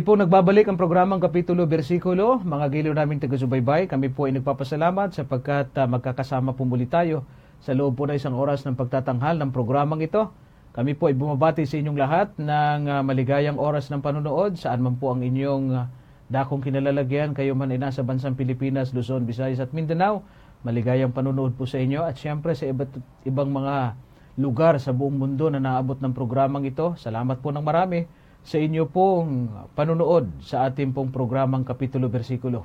Muli po nagbabalik ang programang Kapitulo Bersikulo. Mga giliw namin taga-subaybay, kami po ay nagpapasalamat sapagkat uh, magkakasama po muli tayo sa loob po na isang oras ng pagtatanghal ng programang ito. Kami po ay bumabati sa inyong lahat ng uh, maligayang oras ng panonood saan man po ang inyong uh, dakong kinalalagyan kayo man ay nasa bansang Pilipinas, Luzon, Visayas at Mindanao. Maligayang panonood po sa inyo at siyempre sa iba't, ibang mga lugar sa buong mundo na naabot ng programang ito. Salamat po ng marami sa inyo pong panunood sa ating pong programang Kapitulo Versikulo.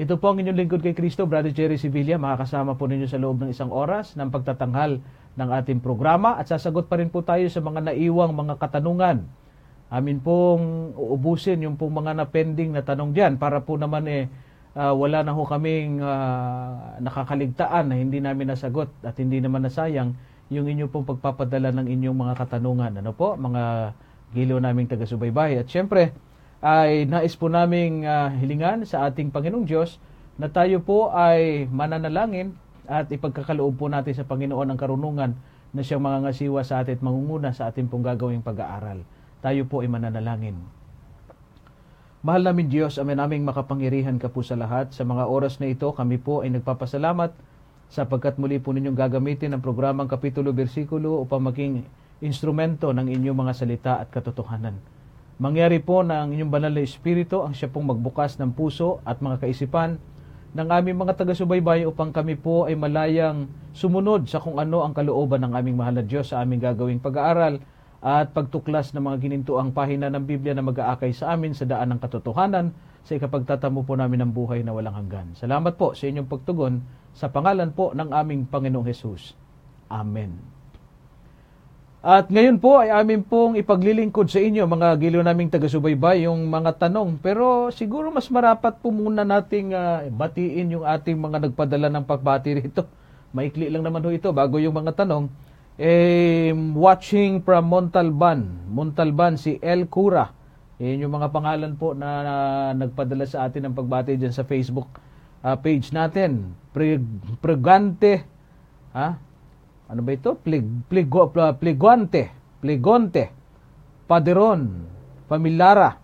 Ito po ang inyong lingkod kay Kristo, Brother Jerry Sevilla. Makakasama po ninyo sa loob ng isang oras ng pagtatanghal ng ating programa at sasagot pa rin po tayo sa mga naiwang mga katanungan. Amin pong uubusin yung pong mga na-pending na tanong dyan para po naman eh uh, wala na ho kaming uh, nakakaligtaan na hindi namin nasagot at hindi naman nasayang yung inyong pong pagpapadala ng inyong mga katanungan. Ano po? Mga giliw naming taga-subaybay. At syempre, ay nais po naming uh, hilingan sa ating Panginoong Diyos na tayo po ay mananalangin at ipagkakaloob po natin sa Panginoon ang karunungan na siyang mangangasiwa sa atin at mangunguna sa ating pong gagawing pag-aaral. Tayo po ay mananalangin. Mahal namin Diyos, amin naming makapangirihan ka po sa lahat. Sa mga oras na ito, kami po ay nagpapasalamat sapagkat muli po ninyong gagamitin ang programang Kapitulo Bersikulo upang maging instrumento ng inyong mga salita at katotohanan. Mangyari po na ang inyong banal na Espiritu ang siya pong magbukas ng puso at mga kaisipan ng aming mga taga-subaybay upang kami po ay malayang sumunod sa kung ano ang kalooban ng aming mahal na Diyos sa aming gagawing pag-aaral at pagtuklas ng mga ginintuang pahina ng Biblia na mag-aakay sa amin sa daan ng katotohanan sa ikapagtatamo po namin ng buhay na walang hanggan. Salamat po sa inyong pagtugon sa pangalan po ng aming Panginoong Hesus. Amen. At ngayon po ay amin pong ipaglilingkod sa inyo mga giliw naming taga-subaybay yung mga tanong. Pero siguro mas marapat po muna nating uh, batiin yung ating mga nagpadala ng pagbati rito. Maikli lang naman ho ito bago yung mga tanong. Eh, watching from Montalban. Montalban si El Cura. Yan yung mga pangalan po na, na nagpadala sa atin ng pagbati dyan sa Facebook uh, page natin. Pre, pregante. Ha? Ah, ano ba ito? Plig, pligo, pligante, pligonte, paderon, pamilara.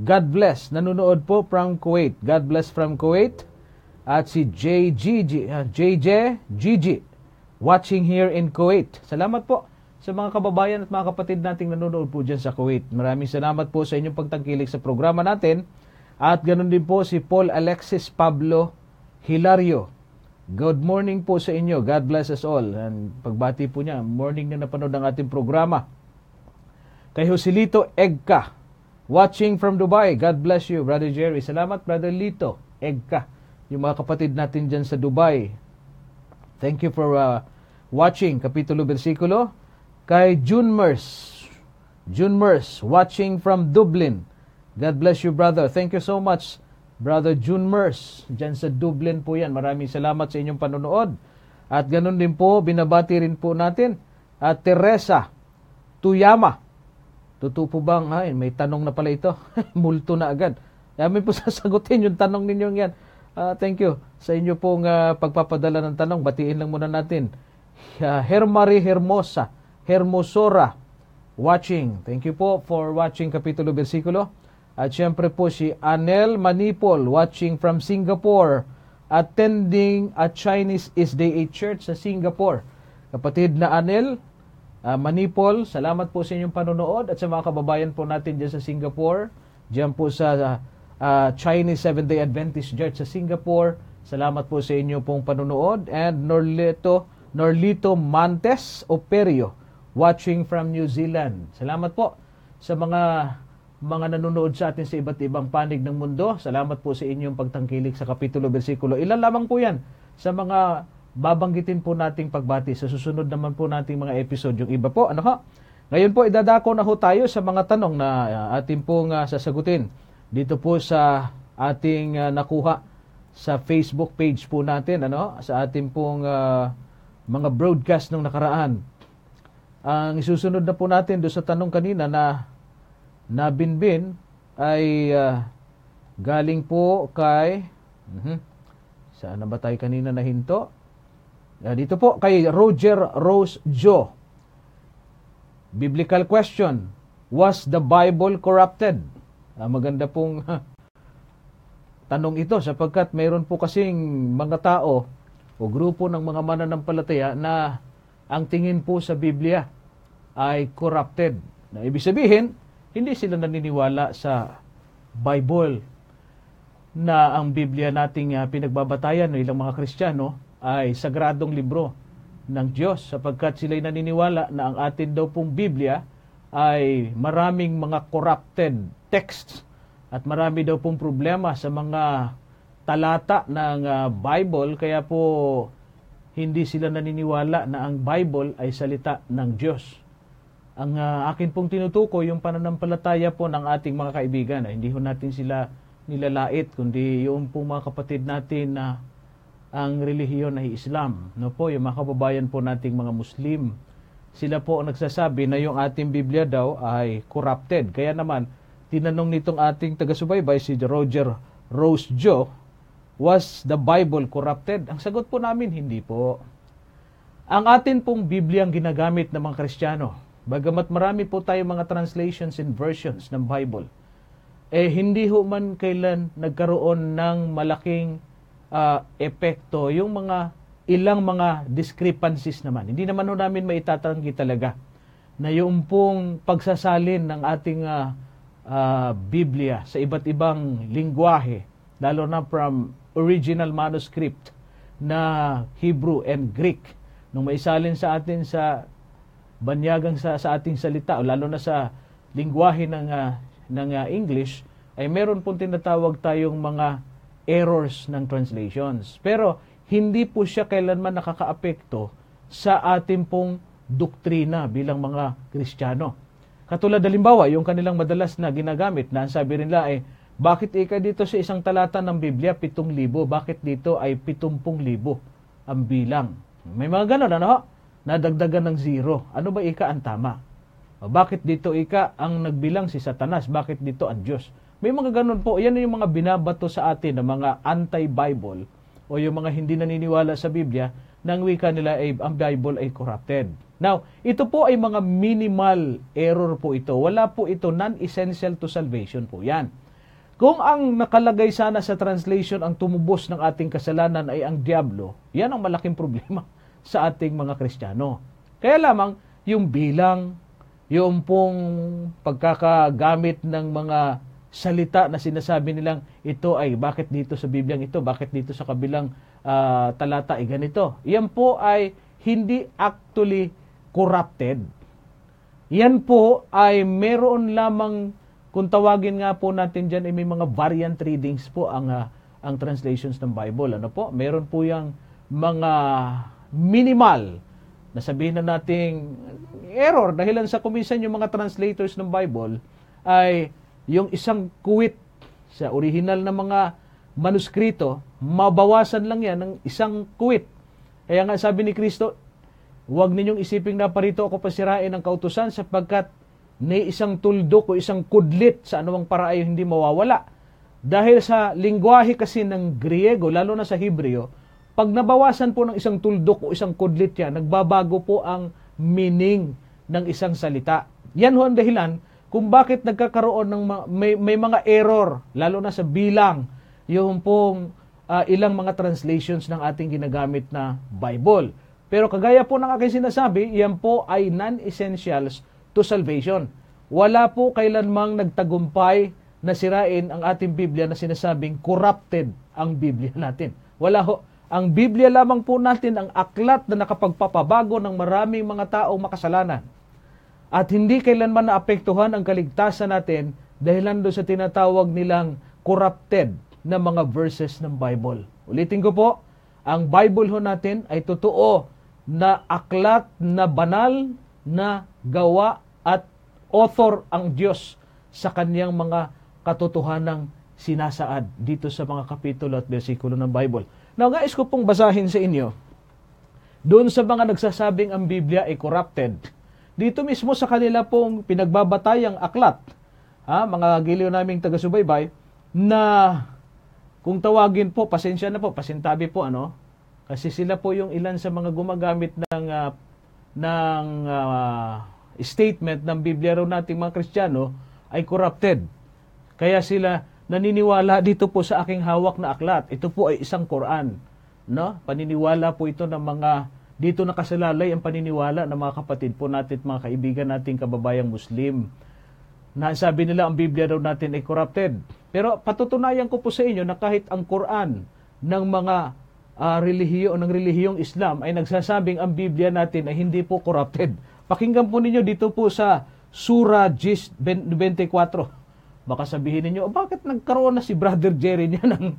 God bless. Nanonood po from Kuwait. God bless from Kuwait. At si JGG, uh, ah, JJ Gigi, watching here in Kuwait. Salamat po sa mga kababayan at mga kapatid nating nanonood po dyan sa Kuwait. Maraming salamat po sa inyong pagtangkilik sa programa natin. At ganun din po si Paul Alexis Pablo Hilario. Good morning po sa inyo. God bless us all. And pagbati po niya, morning na napanood ng ating programa. Kay Joselito Egka, watching from Dubai. God bless you, Brother Jerry. Salamat, Brother Lito Egka. Yung mga kapatid natin dyan sa Dubai. Thank you for uh, watching. Kapitulo Versikulo. Kay June Mers. June Mers, watching from Dublin. God bless you, brother. Thank you so much. Brother June Mers, dyan sa Dublin po yan. Maraming salamat sa inyong panonood. At ganun din po, binabati rin po natin at Teresa Tuyama. Totoo po bang, ay, may tanong na pala ito. Multo na agad. Dami po sasagutin yung tanong ninyong yan. Uh, thank you sa inyo pong uh, pagpapadala ng tanong. Batiin lang muna natin. Uh, Hermari Hermosa, Hermosora, watching. Thank you po for watching Kapitulo Versikulo. At syempre po si Anel Manipol watching from Singapore attending a Chinese Is Day 8 Church sa Singapore. Kapatid na Anel uh, Manipol, salamat po sa inyong panonood at sa mga kababayan po natin diyan sa Singapore, diyan po sa uh, Chinese Seventh-day Adventist Church sa Singapore. Salamat po sa inyo pong panonood and Norlito Norlito Mantes Operio watching from New Zealand. Salamat po sa mga mga nanonood sa atin sa iba't ibang panig ng mundo. Salamat po sa inyong pagtangkilik sa Kapitulo Versikulo. Ilan lamang po yan sa mga babanggitin po nating pagbati sa susunod naman po nating mga episode. Yung iba po, ano ho? Ngayon po, idadako na ho tayo sa mga tanong na uh, atin pong uh, sasagutin dito po sa ating uh, nakuha sa Facebook page po natin, ano? Sa ating pong uh, mga broadcast nung nakaraan. Ang isusunod na po natin do sa tanong kanina na na binbin ay uh, galing po kay uh-huh, saan na ba tayo kanina na hinto? Uh, dito po kay Roger Rose Joe. Biblical question, was the Bible corrupted? Uh, maganda pong uh, tanong ito sapagkat mayroon po kasing mga tao o grupo ng mga mananampalataya na ang tingin po sa Biblia ay corrupted. Na ibig sabihin, hindi sila naniniwala sa Bible na ang Biblia nating uh, pinagbabatayan ng ilang mga Kristiyano ay sagradong libro ng Diyos sapagkat sila'y naniniwala na ang atin daw pong Biblia ay maraming mga corrupted texts at marami daw pong problema sa mga talata ng uh, Bible kaya po hindi sila naniniwala na ang Bible ay salita ng Diyos ang uh, akin pong tinutukoy yung pananampalataya po ng ating mga kaibigan. Uh, hindi ho natin sila nilalait kundi yung po mga kapatid natin na uh, ang relihiyon ay Islam. No po, yung mga kababayan po nating mga Muslim, sila po ang nagsasabi na yung ating Biblia daw ay corrupted. Kaya naman, tinanong nitong ating taga-subaybay si Roger Rose Joe, was the Bible corrupted? Ang sagot po namin, hindi po. Ang atin pong Biblia ang ginagamit ng mga Kristiyano Bagamat marami po tayo mga translations and versions ng Bible, eh hindi ho man kailan nagkaroon ng malaking uh, epekto yung mga ilang mga discrepancies naman. Hindi naman ho namin maitatanggi talaga na yung pong pagsasalin ng ating uh, uh, Biblia sa iba't ibang lingwahe, lalo na from original manuscript na Hebrew and Greek, nung maisalin sa atin sa banyagang sa, sa ating salita, o lalo na sa lingwahe ng, uh, ng uh, English, ay meron pong tinatawag tayong mga errors ng translations. Pero hindi po siya kailanman nakakaapekto sa ating pong doktrina bilang mga Kristiyano. Katulad halimbawa, yung kanilang madalas na ginagamit na sabi rin nila ay, bakit ika dito sa isang talata ng Biblia 7,000? Bakit dito ay 70,000 ang bilang? May mga ganun, ano? nadagdagan ng zero. Ano ba ika ang tama? O, bakit dito ika ang nagbilang si Satanas? Bakit dito ang Diyos? May mga ganun po. Yan yung mga binabato sa atin ng mga anti-Bible o yung mga hindi naniniwala sa Biblia nang wika nila ay ang Bible ay corrupted. Now, ito po ay mga minimal error po ito. Wala po ito, non-essential to salvation po yan. Kung ang nakalagay sana sa translation ang tumubos ng ating kasalanan ay ang Diablo, yan ang malaking problema. sa ating mga Kristiyano. Kaya lamang, yung bilang, yung pong pagkakagamit ng mga salita na sinasabi nilang ito ay bakit dito sa Bibliang ito, bakit dito sa kabilang uh, talata ay ganito. Yan po ay hindi actually corrupted. Yan po ay meron lamang kung tawagin nga po natin diyan ay may mga variant readings po ang uh, ang translations ng Bible. Ano po? Meron po yang mga minimal na sabihin na nating error dahilan sa kuminsan yung mga translators ng Bible ay yung isang kuwit sa original na mga manuskrito, mabawasan lang yan ng isang kuwit. Kaya nga sabi ni Kristo, huwag ninyong isiping na parito ako pasirain ang kautusan sapagkat ni isang tuldok o isang kudlit sa anumang paraayo hindi mawawala. Dahil sa lingwahe kasi ng Griego, lalo na sa Hebreo, pag nabawasan po ng isang tuldok o isang kudlit yan, nagbabago po ang meaning ng isang salita. Yan ho ang dahilan kung bakit nagkakaroon ng ma- may, may mga error, lalo na sa bilang, yung pong uh, ilang mga translations ng ating ginagamit na Bible. Pero kagaya po ng aking sinasabi, yan po ay non-essentials to salvation. Wala po kailanmang nagtagumpay na sirain ang ating Biblia na sinasabing corrupted ang Biblia natin. Wala ho. Ang Biblia lamang po natin ang aklat na nakapagpapabago ng maraming mga tao makasalanan. At hindi kailanman naapektuhan ang kaligtasan natin dahilan doon sa tinatawag nilang corrupted na mga verses ng Bible. Ulitin ko po, ang Bible ho natin ay totoo na aklat na banal na gawa at author ang Diyos sa kaniyang mga katotohanang sinasaad dito sa mga kapitulo at bersikulo ng Bible. Now, guys ko pong basahin sa inyo. Doon sa mga nagsasabing ang Biblia ay corrupted, dito mismo sa kanila pong pinagbabatayang aklat, ha, mga giliw naming taga-subaybay, na kung tawagin po, pasensya na po, pasintabi po ano, kasi sila po yung ilan sa mga gumagamit ng uh, ng uh, statement ng Biblia raw nating mga Kristiyano ay corrupted. Kaya sila naniniwala dito po sa aking hawak na aklat. Ito po ay isang Quran. No? Paniniwala po ito ng mga dito nakasalalay ang paniniwala ng mga kapatid po natin, at mga kaibigan nating kababayang Muslim. Na sabi nila ang Biblia daw natin ay corrupted. Pero patutunayan ko po sa inyo na kahit ang Quran ng mga uh, relihiyo ng relihiyong Islam ay nagsasabing ang Biblia natin ay hindi po corrupted. Pakinggan po ninyo dito po sa Sura 24. Baka sabihin niyo, oh, bakit nagkaroon na si Brother Jerry niya ng,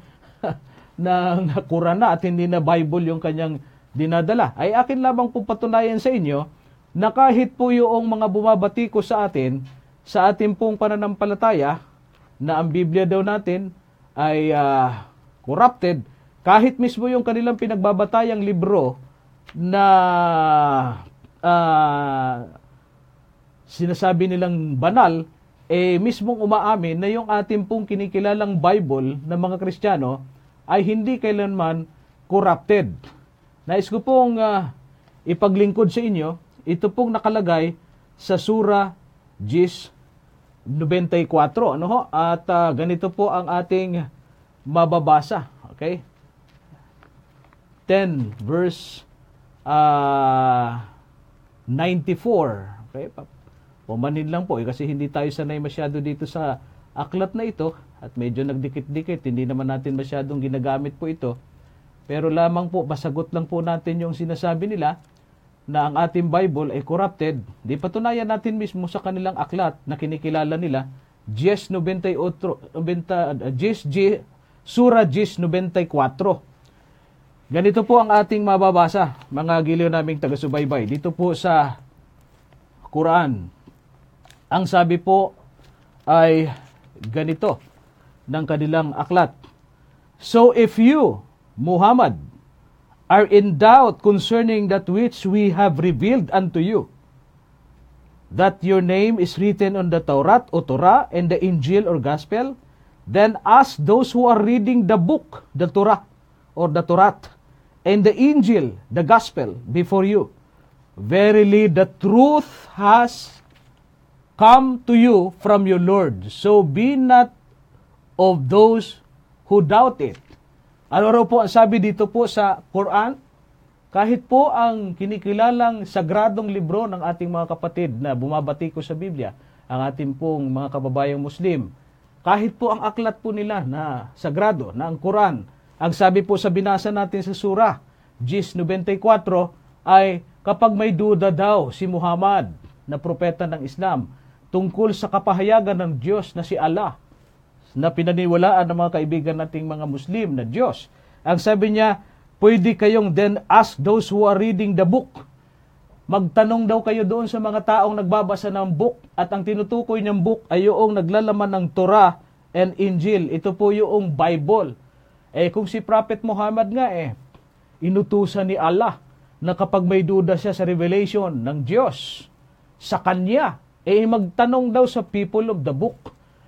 ng kurana at hindi na Bible yung kanyang dinadala? Ay akin lamang po patunayan sa inyo na kahit po yung mga bumabati ko sa atin, sa ating pong pananampalataya, na ang Biblia daw natin ay uh, corrupted, kahit mismo yung kanilang pinagbabatayang libro na uh, sinasabi nilang banal, eh mismong umaamin na yung ating pong kinikilalang Bible ng mga Kristiyano ay hindi kailanman corrupted. Nais ko pong uh, ipaglingkod sa inyo, ito pong nakalagay sa Sura Gis 94. Ano ho? At uh, ganito po ang ating mababasa. Okay? 10 verse uh, ah, 94. Okay? Pumanhin lang po eh, kasi hindi tayo sanay masyado dito sa aklat na ito at medyo nagdikit-dikit. Hindi naman natin masyadong ginagamit po ito. Pero lamang po, basagot lang po natin yung sinasabi nila na ang ating Bible ay corrupted. Di patunayan natin mismo sa kanilang aklat na kinikilala nila, Jes 98, uh, Sura Jes 94. Ganito po ang ating mababasa, mga giliw naming taga-subaybay. Dito po sa Quran, ang sabi po ay ganito ng kanilang aklat. So if you, Muhammad, are in doubt concerning that which we have revealed unto you, that your name is written on the Taurat o Torah and the Injil or Gospel, then ask those who are reading the book, the Torah or the Torah, and the Injil, the Gospel, before you. Verily, the truth has come to you from your Lord. So be not of those who doubt it. Ano raw po ang sabi dito po sa Quran? Kahit po ang kinikilalang sagradong libro ng ating mga kapatid na bumabati ko sa Biblia, ang ating pong mga kababayang Muslim, kahit po ang aklat po nila na sagrado, na ang Quran, ang sabi po sa binasa natin sa surah, Jis 94, ay kapag may duda daw si Muhammad na propeta ng Islam, tungkol sa kapahayagan ng Diyos na si Allah na pinaniwalaan ng mga kaibigan nating mga Muslim na Diyos. Ang sabi niya, pwede kayong then ask those who are reading the book. Magtanong daw kayo doon sa mga taong nagbabasa ng book at ang tinutukoy ng book ay yung naglalaman ng Torah and Injil. Ito po yung Bible. Eh kung si Prophet Muhammad nga eh, inutusan ni Allah na kapag may duda siya sa revelation ng Diyos, sa Kanya, eh magtanong daw sa people of the book.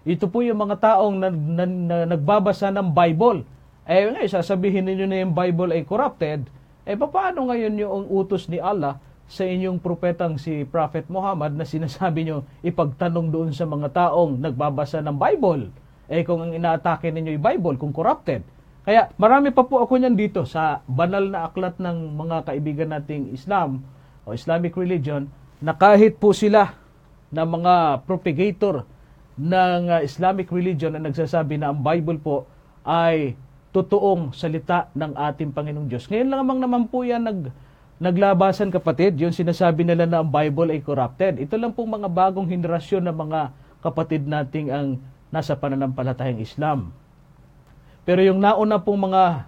Ito po yung mga taong na, na, na, nagbabasa ng Bible. Eh ngayon, sasabihin ninyo na yung Bible ay corrupted. Eh paano ngayon yung utos ni Allah sa inyong propetang si Prophet Muhammad na sinasabi nyo ipagtanong doon sa mga taong nagbabasa ng Bible? Eh kung ang inaatake ninyo yung Bible, kung corrupted. Kaya marami pa po ako niyan dito sa banal na aklat ng mga kaibigan nating Islam o Islamic religion na kahit po sila ng mga propagator ng ah, Islamic religion na nagsasabi na ang Bible po ay totoong salita ng ating Panginoong Diyos. Ngayon lang amang naman po yan nag, naglabasan kapatid, yung sinasabi nila na ang Bible ay corrupted. Ito lang pong mga bagong henerasyon ng mga kapatid nating ang nasa pananampalatayang Islam. Pero yung nauna pong mga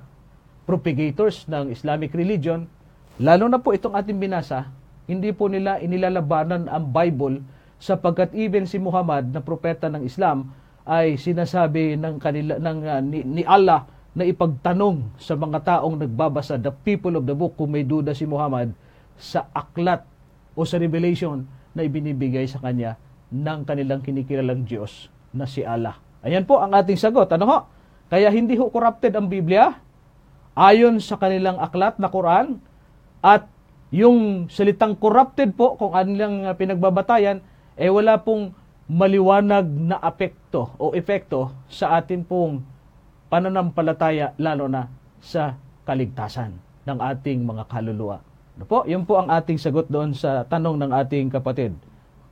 propagators ng Islamic religion, lalo na po itong ating binasa, hindi po nila inilalabanan ang Bible sapagkat even si Muhammad na propeta ng Islam ay sinasabi ng kanila ng uh, ni, ni Allah na ipagtanong sa mga taong nagbabasa the people of the book kung may duda si Muhammad sa aklat o sa revelation na ibinibigay sa kanya ng kanilang kinikilalang Diyos na si Allah. Ayan po ang ating sagot. Ano ho? Kaya hindi ho corrupted ang Biblia ayon sa kanilang aklat na Quran at yung salitang corrupted po kung anilang pinagbabatayan eh wala pong maliwanag na apekto o epekto sa atin pong pananampalataya lalo na sa kaligtasan ng ating mga kaluluwa. Ano po? Yun po ang ating sagot doon sa tanong ng ating kapatid.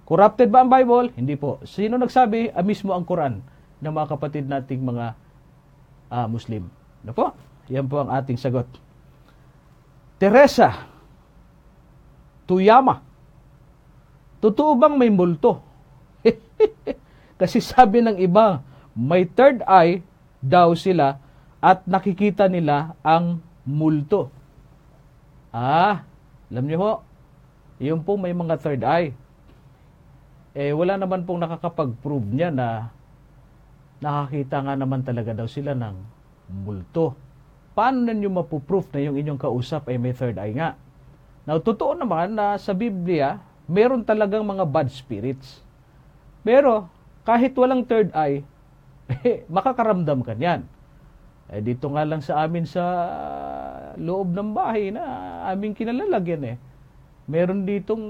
Corrupted ba ang Bible? Hindi po. Sino nagsabi? Ah, mismo ang Quran ng mga kapatid nating mga ah, Muslim. Ano po? Yan po ang ating sagot. Teresa Tuyama Totoo bang may multo? Kasi sabi ng iba, may third eye daw sila at nakikita nila ang multo. Ah, alam niyo po, yun po may mga third eye. Eh, wala naman pong nakakapag-prove niya na nakakita nga naman talaga daw sila ng multo. Paano ninyo mapuproof na yung inyong kausap ay may third eye nga? Now, totoo naman na sa Biblia, meron talagang mga bad spirits. Pero kahit walang third eye, eh, makakaramdam ka niyan. Eh, dito nga lang sa amin sa loob ng bahay na aming kinalalagyan eh. Meron ditong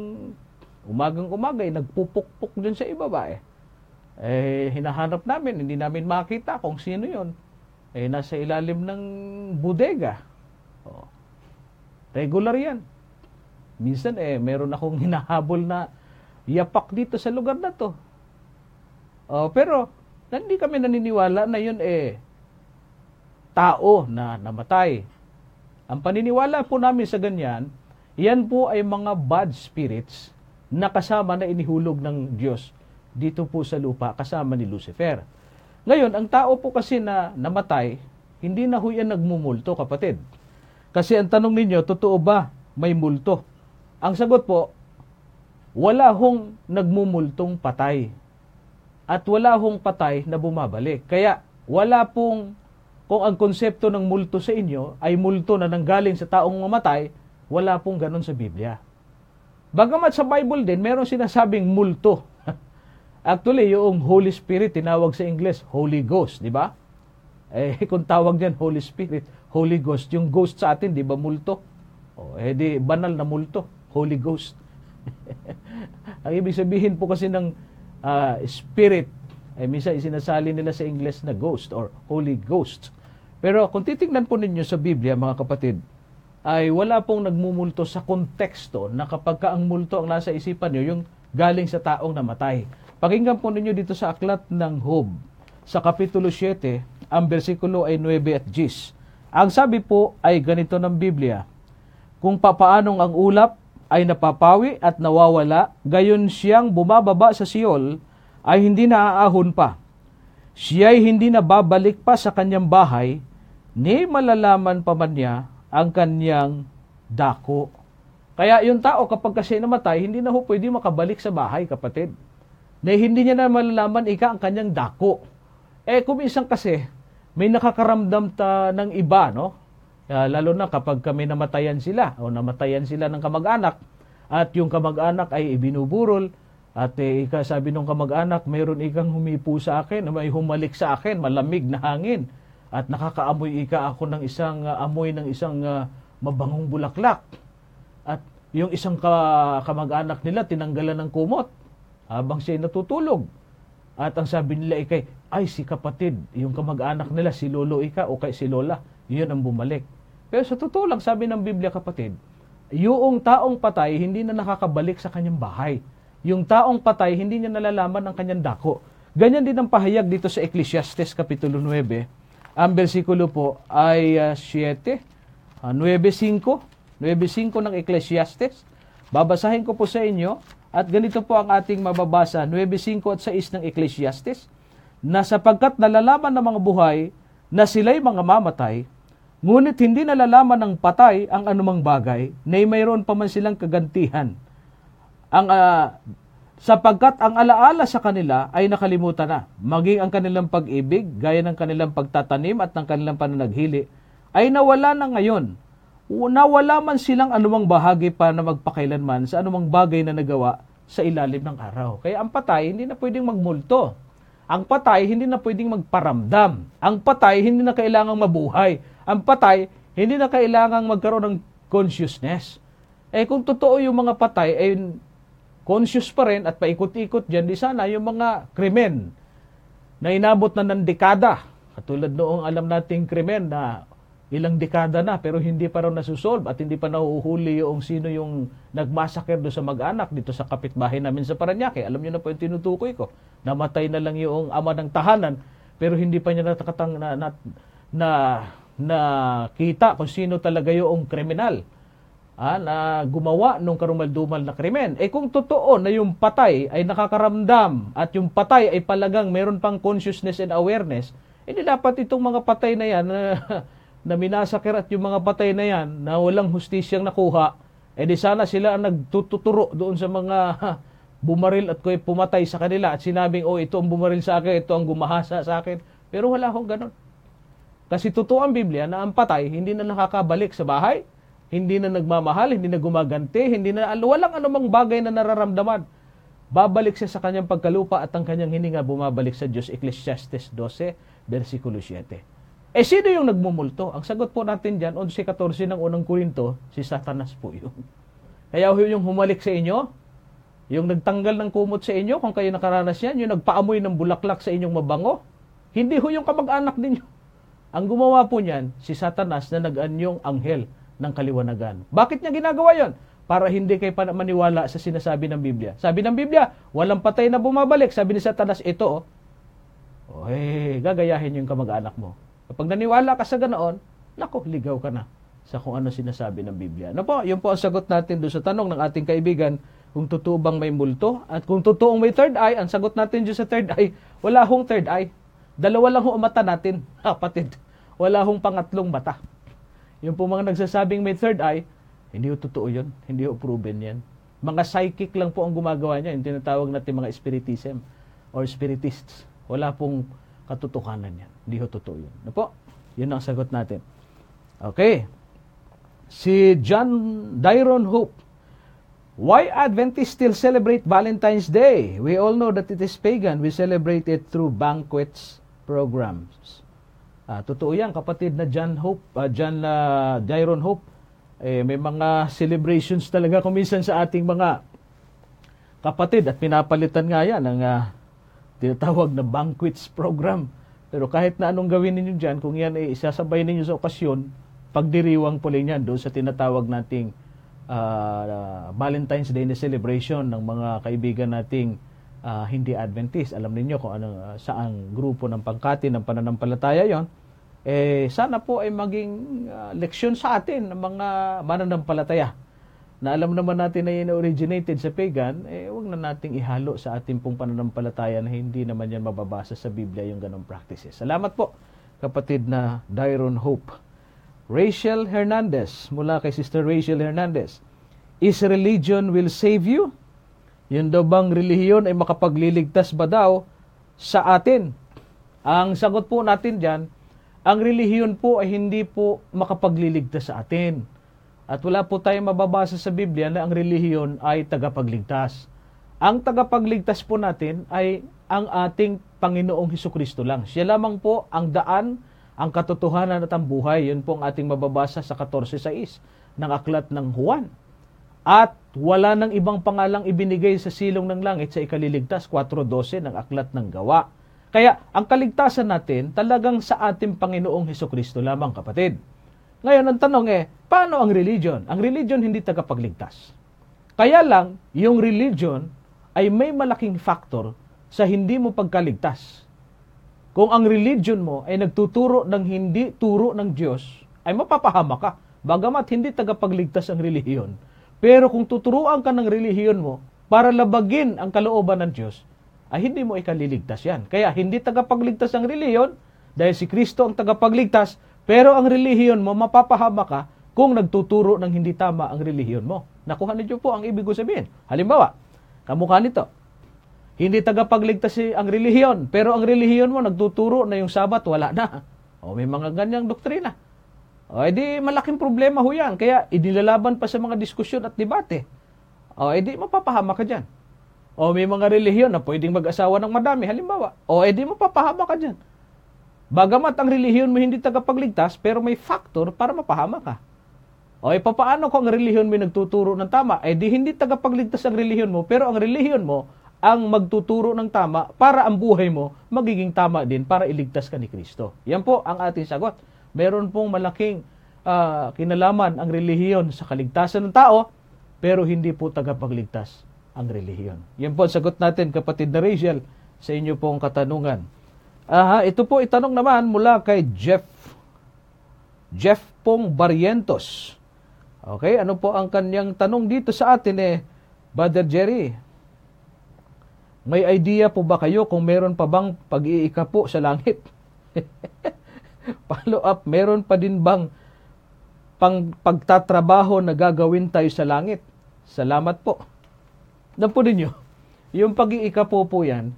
umagang-umaga eh, nagpupukpok dun sa ibaba eh. Eh, hinahanap namin, hindi namin makita kung sino yon. Eh, nasa ilalim ng bodega. Oh. Regular yan. Minsan eh, meron akong hinahabol na yapak dito sa lugar na to. Oh, pero, hindi kami naniniwala na yun eh, tao na namatay. Ang paniniwala po namin sa ganyan, yan po ay mga bad spirits na kasama na inihulog ng Diyos dito po sa lupa kasama ni Lucifer. Ngayon, ang tao po kasi na namatay, hindi na ho yan nagmumulto kapatid. Kasi ang tanong ninyo, totoo ba may multo? Ang sagot po, wala hong nagmumultong patay at wala hong patay na bumabalik. Kaya wala pong kung ang konsepto ng multo sa inyo ay multo na nanggaling sa taong mamatay, wala pong ganun sa Biblia. Bagamat sa Bible din, meron sinasabing multo. Actually, yung Holy Spirit, tinawag sa Ingles, Holy Ghost, di ba? Eh, kung tawag niyan Holy Spirit, Holy Ghost, yung ghost sa atin, di ba multo? O, eh di, banal na multo. Holy Ghost. Ang ibig sabihin po kasi ng uh, Spirit, ay minsan isinasali nila sa English na ghost or Holy Ghost. Pero kung titingnan po ninyo sa Biblia, mga kapatid, ay wala pong nagmumulto sa konteksto na kapag ka ang multo ang nasa isipan nyo, yung galing sa taong namatay. Pakinggan po ninyo dito sa aklat ng Hob, sa Kapitulo 7, ang bersikulo ay 9 at 10. Ang sabi po ay ganito ng Biblia, Kung papaanong ang ulap, ay napapawi at nawawala, gayon siyang bumababa sa Siol ay hindi naaahon pa. Siya ay hindi na babalik pa sa kanyang bahay, ni malalaman pa man niya ang kanyang dako. Kaya yung tao kapag kasi namatay, hindi na ho pwede makabalik sa bahay, kapatid. Na hindi niya na malalaman ika ang kanyang dako. Eh, kumisang kasi, may nakakaramdam ta ng iba, no? Uh, lalo na kapag kami namatayan sila o namatayan sila ng kamag-anak at yung kamag-anak ay ibinuburol at eh, ika, sabi nung kamag-anak, mayroon ikang humipo sa akin, may humalik sa akin, malamig na hangin. At nakakaamoy ika ako ng isang uh, amoy ng isang uh, mabangong bulaklak. At yung isang ka- kamag-anak nila tinanggalan ng kumot habang siya natutulog. At ang sabi nila ikay, ay si kapatid, yung kamag-anak nila, si lolo ika o kay si lola, yun ang bumalik. Pero sa totoo lang, sabi ng Biblia kapatid, yung taong patay hindi na nakakabalik sa kanyang bahay. Yung taong patay hindi niya nalalaman ang kanyang dako. Ganyan din ang pahayag dito sa Ecclesiastes Kapitulo 9. Ang bersikulo po ay uh, 7, uh, 9.5, 9.5 ng Ecclesiastes. Babasahin ko po sa inyo at ganito po ang ating mababasa, 9.5 at 6 ng Ecclesiastes, na sapagkat nalalaman ng mga buhay na sila'y mga mamatay, Ngunit hindi nalalaman ng patay ang anumang bagay na mayroon pa man silang kagantihan. Ang uh, sapagkat ang alaala sa kanila ay nakalimutan na. Maging ang kanilang pag-ibig, gaya ng kanilang pagtatanim at ng kanilang pananaghili, ay nawala na ngayon. Nawala man silang anumang bahagi pa na magpakailanman sa anumang bagay na nagawa sa ilalim ng araw. Kaya ang patay, hindi na pwedeng magmulto. Ang patay, hindi na pwedeng magparamdam. Ang patay, hindi na kailangang mabuhay ang patay, hindi na kailangang magkaroon ng consciousness. Eh kung totoo yung mga patay, eh conscious pa rin at paikot-ikot dyan, di sana yung mga krimen na inabot na ng dekada. Katulad noong alam nating krimen na ilang dekada na pero hindi pa raw nasusolve at hindi pa nahuhuli yung sino yung nagmasaker do sa mag-anak dito sa kapitbahay namin sa Paranaque. Alam niyo na po yung tinutukoy ko. Namatay na lang yung ama ng tahanan pero hindi pa niya natakatang na, na, na na kita kung sino talaga yung kriminal ah, na gumawa ng karumaldumal na krimen. Eh kung totoo na yung patay ay nakakaramdam at yung patay ay palagang meron pang consciousness and awareness, hindi eh, dapat itong mga patay na yan na, na minasakir at yung mga patay na yan na walang hustisyang nakuha, eh di sana sila ang nagtututuro doon sa mga bumaril at ko'y pumatay sa kanila at sinabing, oh ito ang bumaril sa akin, ito ang gumahasa sa akin. Pero wala akong ganun. Kasi totoo ang Biblia na ang patay hindi na nakakabalik sa bahay, hindi na nagmamahal, hindi na gumaganti, hindi na walang anumang bagay na nararamdaman. Babalik siya sa kanyang pagkalupa at ang kanyang hininga bumabalik sa Diyos. Ecclesiastes 12, versikulo 7. Eh sino yung nagmumulto? Ang sagot po natin dyan, 11-14 ng unang Korinto, si Satanas po yun. Kaya yung humalik sa inyo, yung nagtanggal ng kumot sa inyo, kung kayo nakaranas yan, yung nagpaamoy ng bulaklak sa inyong mabango, hindi ho yung kamag-anak ninyo. Ang gumawa po niyan, si Satanas na nag-anyong anghel ng kaliwanagan. Bakit niya ginagawa yon? Para hindi kayo pa maniwala sa sinasabi ng Biblia. Sabi ng Biblia, walang patay na bumabalik. Sabi ni Satanas, ito oh. Oh, hey, gagayahin yung kamag-anak mo. Kapag naniwala ka sa ganoon, nako, ligaw ka na sa kung ano sinasabi ng Biblia. Ano po, yun po ang sagot natin doon sa tanong ng ating kaibigan, kung totoo bang may multo? At kung totoong may third eye, ang sagot natin doon sa third eye, wala hong third eye. Dalawa lang ho ang mata natin, kapatid. Wala hong pangatlong mata. Yung po mga nagsasabing may third eye, hindi ho totoo yun. Hindi ho proven yan. Mga psychic lang po ang gumagawa niya. Yung tinatawag natin mga spiritism or spiritists. Wala pong katotohanan yan. Hindi ho totoo yun. Ano po? Yun ang sagot natin. Okay. Si John Dyron Hope. Why Adventists still celebrate Valentine's Day? We all know that it is pagan. We celebrate it through banquets programs. Uh, totoo yan, kapatid na John Hope, uh, John uh, ah, Jaron Hope, eh, may mga celebrations talaga kuminsan sa ating mga kapatid at pinapalitan nga yan ng uh, tinatawag na banquets program. Pero kahit na anong gawin ninyo dyan, kung yan ay isasabay ninyo sa okasyon, pagdiriwang po rin yan doon sa tinatawag nating uh, uh, Valentine's Day na celebration ng mga kaibigan nating uh, hindi Adventist. Alam niyo kung ano, ah, saang grupo ng pangkati ng pananampalataya yon. Eh, sana po ay maging uh, leksyon sa atin ng mga mananampalataya na alam naman natin na yun originated sa pagan, eh, huwag na nating ihalo sa ating pong pananampalataya na hindi naman yan mababasa sa Biblia yung ganong practices. Salamat po, kapatid na Dyron Hope. Rachel Hernandez, mula kay Sister Rachel Hernandez, Is religion will save you? Yun daw bang relihiyon ay makapagliligtas ba daw sa atin? Ang sagot po natin dyan, ang relihiyon po ay hindi po makapagliligtas sa atin. At wala po tayong mababasa sa Biblia na ang relihiyon ay tagapagligtas. Ang tagapagligtas po natin ay ang ating Panginoong Heso Kristo lang. Siya lamang po ang daan, ang katotohanan at ang buhay. Yun po ang ating mababasa sa 14.6 ng Aklat ng Juan. At wala nang ibang pangalang ibinigay sa silong ng langit sa ikaliligtas 4.12 ng Aklat ng Gawa. Kaya ang kaligtasan natin talagang sa ating Panginoong Heso Kristo lamang kapatid. Ngayon ang tanong eh, paano ang religion? Ang religion hindi tagapagligtas. Kaya lang, yung religion ay may malaking factor sa hindi mo pagkaligtas. Kung ang religion mo ay nagtuturo ng hindi turo ng Diyos, ay mapapahama ka. Bagamat hindi tagapagligtas ang relihiyon, pero kung tuturuan ka ng relihiyon mo para labagin ang kalooban ng Diyos, ay hindi mo ikaliligtas yan. Kaya hindi tagapagligtas ang relihiyon dahil si Kristo ang tagapagligtas, pero ang relihiyon mo mapapahama ka kung nagtuturo ng hindi tama ang relihiyon mo. Nakuha niyo po ang ibig ko sabihin. Halimbawa, kamukha nito. Hindi tagapagligtas si ang relihiyon, pero ang relihiyon mo nagtuturo na yung sabat wala na. O may mga ganyang doktrina. O, edi malaking problema ho yan. Kaya inilalaban pa sa mga diskusyon at debate. O, edi mapapahama ka dyan. O, may mga relihiyon na pwedeng mag-asawa ng madami, halimbawa. O, edi mapapahama ka dyan. Bagamat ang relihiyon mo hindi tagapagligtas, pero may factor para mapahama ka. O, e, papaano kung ang relihiyon mo nagtuturo ng tama? Eh, di hindi tagapagligtas ang relihiyon mo, pero ang relihiyon mo ang magtuturo ng tama para ang buhay mo magiging tama din para iligtas ka ni Kristo. Yan po ang ating sagot. Meron pong malaking uh, kinalaman ang relihiyon sa kaligtasan ng tao, pero hindi po tagapagligtas ang relihiyon. Yan po ang sagot natin, kapatid na Rachel, sa inyo pong katanungan. Aha, ito po itanong naman mula kay Jeff. Jeff pong Barrientos. Okay, ano po ang kanyang tanong dito sa atin eh, Brother Jerry? May idea po ba kayo kung meron pa bang pag-iika po sa langit? Follow up, meron pa din bang pang pagtatrabaho na gagawin tayo sa langit? Salamat po. Alam po ninyo, yung pag-iika po po yan,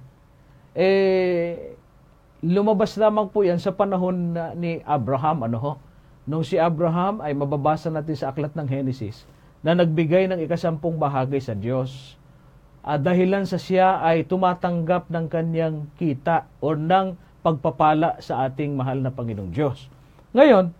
eh, lumabas lamang po yan sa panahon na, ni Abraham. Ano ho? Nung si Abraham ay mababasa natin sa aklat ng Henesis na nagbigay ng ikasampung bahagi sa Diyos. At ah, dahilan sa siya ay tumatanggap ng kanyang kita o ng pagpapala sa ating mahal na Panginoong Diyos. Ngayon,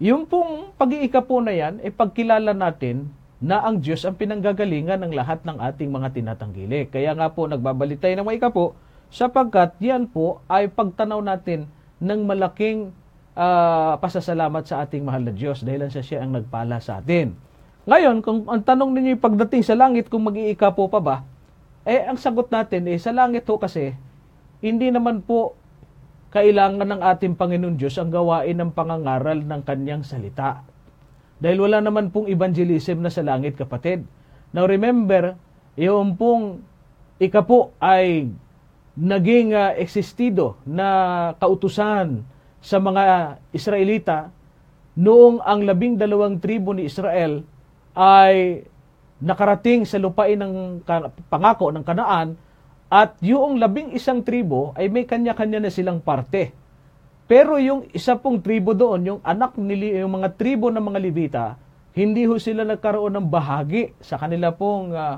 yung pong pag-iika po na yan, eh pagkilala natin na ang Diyos ang pinanggagalingan ng lahat ng ating mga tinatanggili. Kaya nga po nagbabalitay tayo ng maika po sapagkat yan po ay pagtanaw natin ng malaking uh, pasasalamat sa ating mahal na Diyos dahil siya siya ang nagpala sa atin. Ngayon, kung ang tanong ninyo pagdating sa langit kung mag-iika po pa ba, eh ang sagot natin eh sa langit ho kasi hindi naman po kailangan ng ating Panginoon Diyos ang gawain ng pangangaral ng kanyang salita. Dahil wala naman pong evangelism na sa langit, kapatid. Now remember, yung pong ikapo ay naging uh, existido na kautusan sa mga Israelita noong ang labing dalawang tribo ni Israel ay nakarating sa lupain ng pangako ng Kanaan at yung labing isang tribo ay may kanya-kanya na silang parte. Pero yung isa pong tribo doon, yung anak ni yung mga tribo ng mga Levita, hindi ho sila nagkaroon ng bahagi sa kanila pong uh,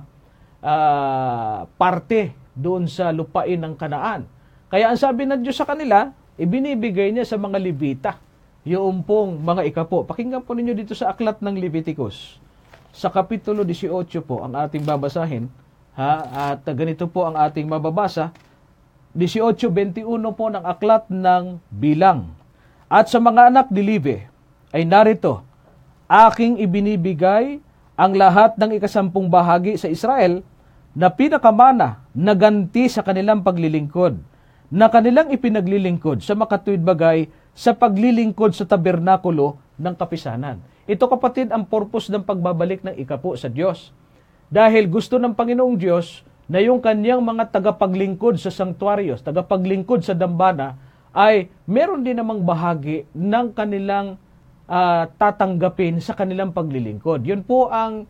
uh, parte doon sa lupain ng Kanaan. Kaya ang sabi ng Diyos sa kanila, ibinibigay niya sa mga Levita yung pong mga ikapo. Pakinggan po ninyo dito sa aklat ng Leviticus. Sa Kapitulo 18 po ang ating babasahin Ha? At ganito po ang ating mababasa. 18.21 po ng aklat ng bilang. At sa mga anak ni Live ay narito, aking ibinibigay ang lahat ng ikasampung bahagi sa Israel na pinakamana na ganti sa kanilang paglilingkod, na kanilang ipinaglilingkod sa makatuwid bagay sa paglilingkod sa tabernakulo ng kapisanan. Ito kapatid ang purpose ng pagbabalik ng ikapo sa Diyos dahil gusto ng Panginoong Diyos na yung kanyang mga tagapaglingkod sa sanktuaryos, tagapaglingkod sa dambana, ay meron din namang bahagi ng kanilang uh, tatanggapin sa kanilang paglilingkod. Yun po ang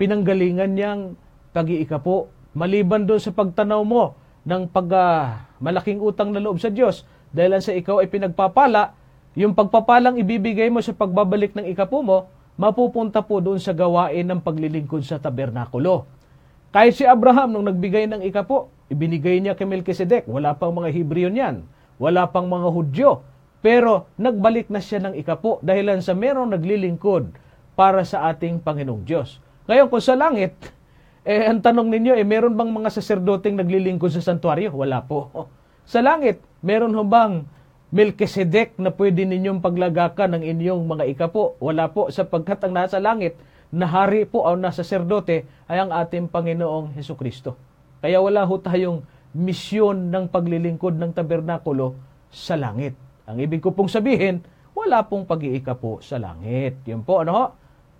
pinanggalingan niyang pag-iika po. Maliban doon sa pagtanaw mo ng pag, uh, malaking utang na loob sa Diyos, dahil sa ikaw ay pinagpapala, yung pagpapalang ibibigay mo sa pagbabalik ng ikapo mo, mapupunta po doon sa gawain ng paglilingkod sa tabernakulo. Kahit si Abraham nung nagbigay ng ikapo, ibinigay niya kay Melchizedek. Wala pang mga Hebreo niyan. Wala pang mga Hudyo. Pero nagbalik na siya ng ikapo dahilan sa merong naglilingkod para sa ating Panginoong Diyos. Ngayon kung sa langit, eh, ang tanong ninyo, eh, meron bang mga saserdoteng naglilingkod sa santuario? Wala po. Sa langit, meron ho bang Melchizedek na pwede ninyong paglagakan ng inyong mga ikapo. Wala po sapagkat ang nasa langit na hari po o nasa serdote ay ang ating Panginoong Heso Kristo. Kaya wala ho tayong misyon ng paglilingkod ng tabernakulo sa langit. Ang ibig ko pong sabihin, wala pong pag-iika po sa langit. Yun po, ano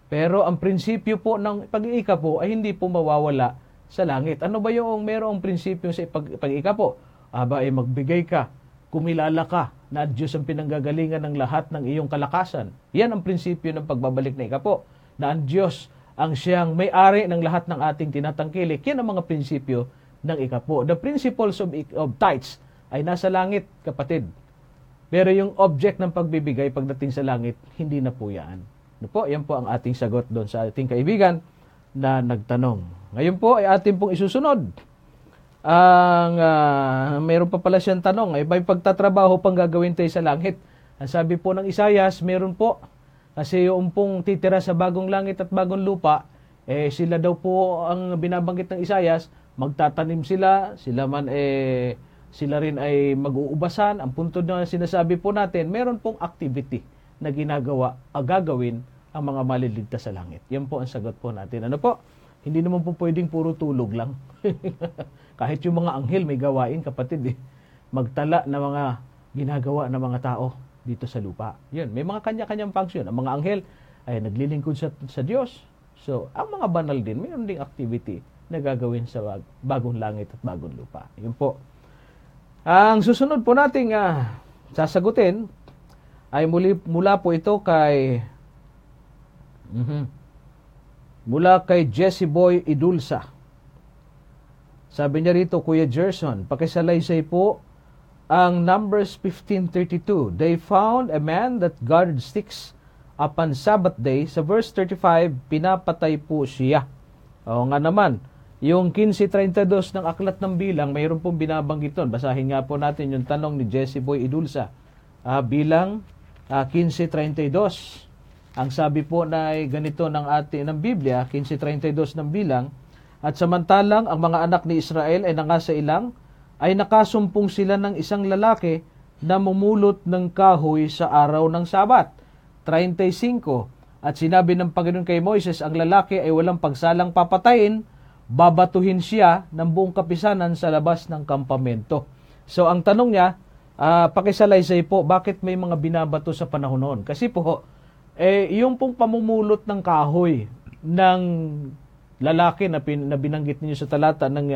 Pero ang prinsipyo po ng pag-iika po ay hindi po mawawala sa langit. Ano ba yung merong prinsipyo sa pag-iika po? Aba ay magbigay ka, kumilala ka, na Diyos ang pinanggagalingan ng lahat ng iyong kalakasan. Yan ang prinsipyo ng pagbabalik na ikapo, na ang Diyos ang siyang may-ari ng lahat ng ating tinatangkilik. Yan ang mga prinsipyo ng ikapo. The principles of, of tithes ay nasa langit, kapatid. Pero yung object ng pagbibigay pagdating sa langit, hindi na po yan. Ano po? Yan po ang ating sagot doon sa ating kaibigan na nagtanong. Ngayon po ay ating pong isusunod ang uh, meron pa pala siyang tanong, eh, may pagtatrabaho pang gagawin tayo sa langit. Ang sabi po ng Isayas, meron po. Kasi yung pong titira sa bagong langit at bagong lupa, eh, sila daw po ang binabanggit ng Isayas, magtatanim sila, sila man eh, sila rin ay mag-uubasan. Ang punto na sinasabi po natin, meron pong activity na ginagawa, agagawin ah, ang mga maliligtas sa langit. Yan po ang sagot po natin. Ano po? Hindi naman po pwedeng puro tulog lang. Kahit yung mga anghel may gawain, kapatid, eh, magtala ng mga ginagawa ng mga tao dito sa lupa. Yun, may mga kanya-kanyang function. Ang mga anghel ay naglilingkod sa, sa Diyos. So, ang mga banal din, mayroon ding activity na gagawin sa bag, bagong langit at bagong lupa. Yun po. Ang susunod po nating uh, sasagutin ay muli, mula po ito kay mm-hmm, mula kay Jesse Boy Idulsa. Sabi niya rito, Kuya Gerson, pakisalaysay po ang Numbers 15.32. They found a man that guarded sticks upon Sabbath day. Sa verse 35, pinapatay po siya. O nga naman, yung 15.32 ng Aklat ng Bilang, mayroon pong binabanggit nun. Basahin nga po natin yung tanong ni Jesse Boy Idulsa. Uh, ah, bilang uh, ah, 15.32. Ang sabi po na ganito ng ating ng Biblia, 15.32 ng bilang, at samantalang ang mga anak ni Israel ay nangasa ilang, ay nakasumpong sila ng isang lalaki na mumulot ng kahoy sa araw ng Sabat. 35. At sinabi ng Panginoon kay Moises, ang lalaki ay walang pagsalang papatayin, babatuhin siya ng buong kapisanan sa labas ng kampamento. So ang tanong niya, uh, pakisalaysay po, bakit may mga binabato sa panahon noon? Kasi po, eh, yung pong pamumulot ng kahoy ng lalaki na, pin, na binanggit ninyo sa talata ng,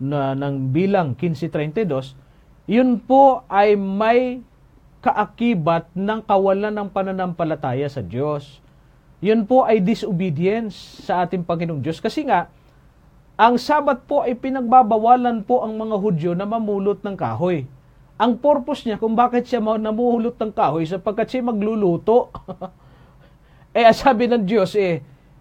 na, ng bilang 1532, yun po ay may kaakibat ng kawalan ng pananampalataya sa Diyos. Yun po ay disobedience sa ating Panginoong Diyos. Kasi nga, ang Sabat po ay pinagbabawalan po ang mga Hudyo na mamulot ng kahoy. Ang purpose niya kung bakit siya namumulot ng kahoy sapagkat siya magluluto. eh sabi ng Diyos eh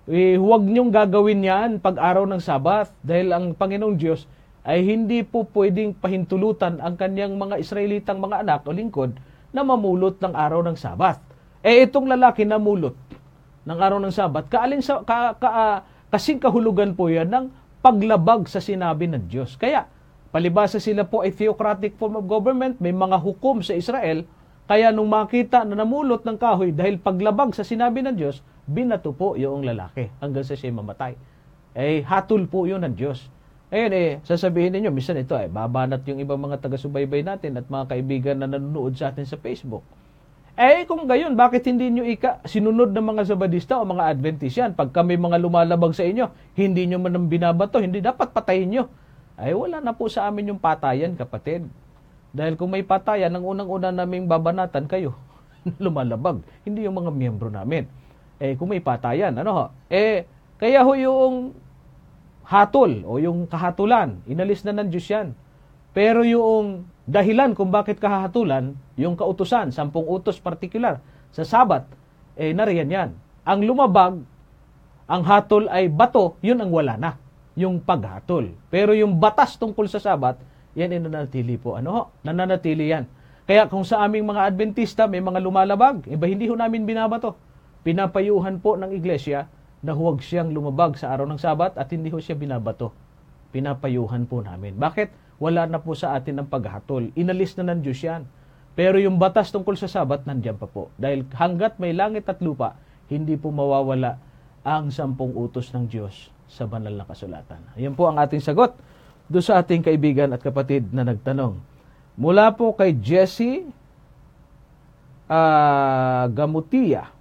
eh, huwag niyong gagawin yan pag-araw ng Sabat dahil ang Panginoong Diyos ay hindi po pwedeng pahintulutan ang kanyang mga Israelitang mga anak o lingkod na mamulot ng araw ng Sabat. Eh itong lalaki na mulot ng araw ng Sabat, kaalin sa, ka, ka, kasing kahulugan po yan ng paglabag sa sinabi ng Diyos. Kaya, palibasa sila po ay theocratic form of government, may mga hukom sa Israel, kaya nung makita na namulot ng kahoy dahil paglabag sa sinabi ng Diyos, binato po yung lalaki hanggang sa siya mamatay. Eh, hatol po yun ng Diyos. Ngayon eh, sasabihin ninyo, minsan ito eh, babanat yung ibang mga taga-subaybay natin at mga kaibigan na nanonood sa atin sa Facebook. Eh, kung gayon, bakit hindi nyo ika sinunod ng mga Zabadista o mga Adventist Pag kami mga lumalabag sa inyo, hindi nyo man binabato, hindi dapat patayin nyo. Ay, eh, wala na po sa amin yung patayan, kapatid. Dahil kung may patayan, ang unang-una naming babanatan kayo, lumalabag, hindi yung mga miyembro namin eh kung may patayan, ano ho? Eh, kaya ho yung hatol o yung kahatulan, inalis na ng Diyos yan. Pero yung dahilan kung bakit kahatulan, yung kautusan, sampung utos particular sa sabat, eh nariyan yan. Ang lumabag, ang hatol ay bato, yun ang wala na, yung paghatol. Pero yung batas tungkol sa sabat, yan ay nananatili po. Ano ho? Nananatili yan. Kaya kung sa aming mga Adventista may mga lumalabag, iba hindi ho namin binabato. Pinapayuhan po ng iglesia na huwag siyang lumabag sa araw ng Sabat at hindi ho siya binabato. Pinapayuhan po namin. Bakit? Wala na po sa atin ang paghatol. Inalis na ng Diyos yan. Pero yung batas tungkol sa Sabat, nandyan pa po. Dahil hanggat may langit at lupa, hindi po mawawala ang sampung utos ng Diyos sa banal na kasulatan. Ayan po ang ating sagot do sa ating kaibigan at kapatid na nagtanong. Mula po kay Jesse uh, Gamutia.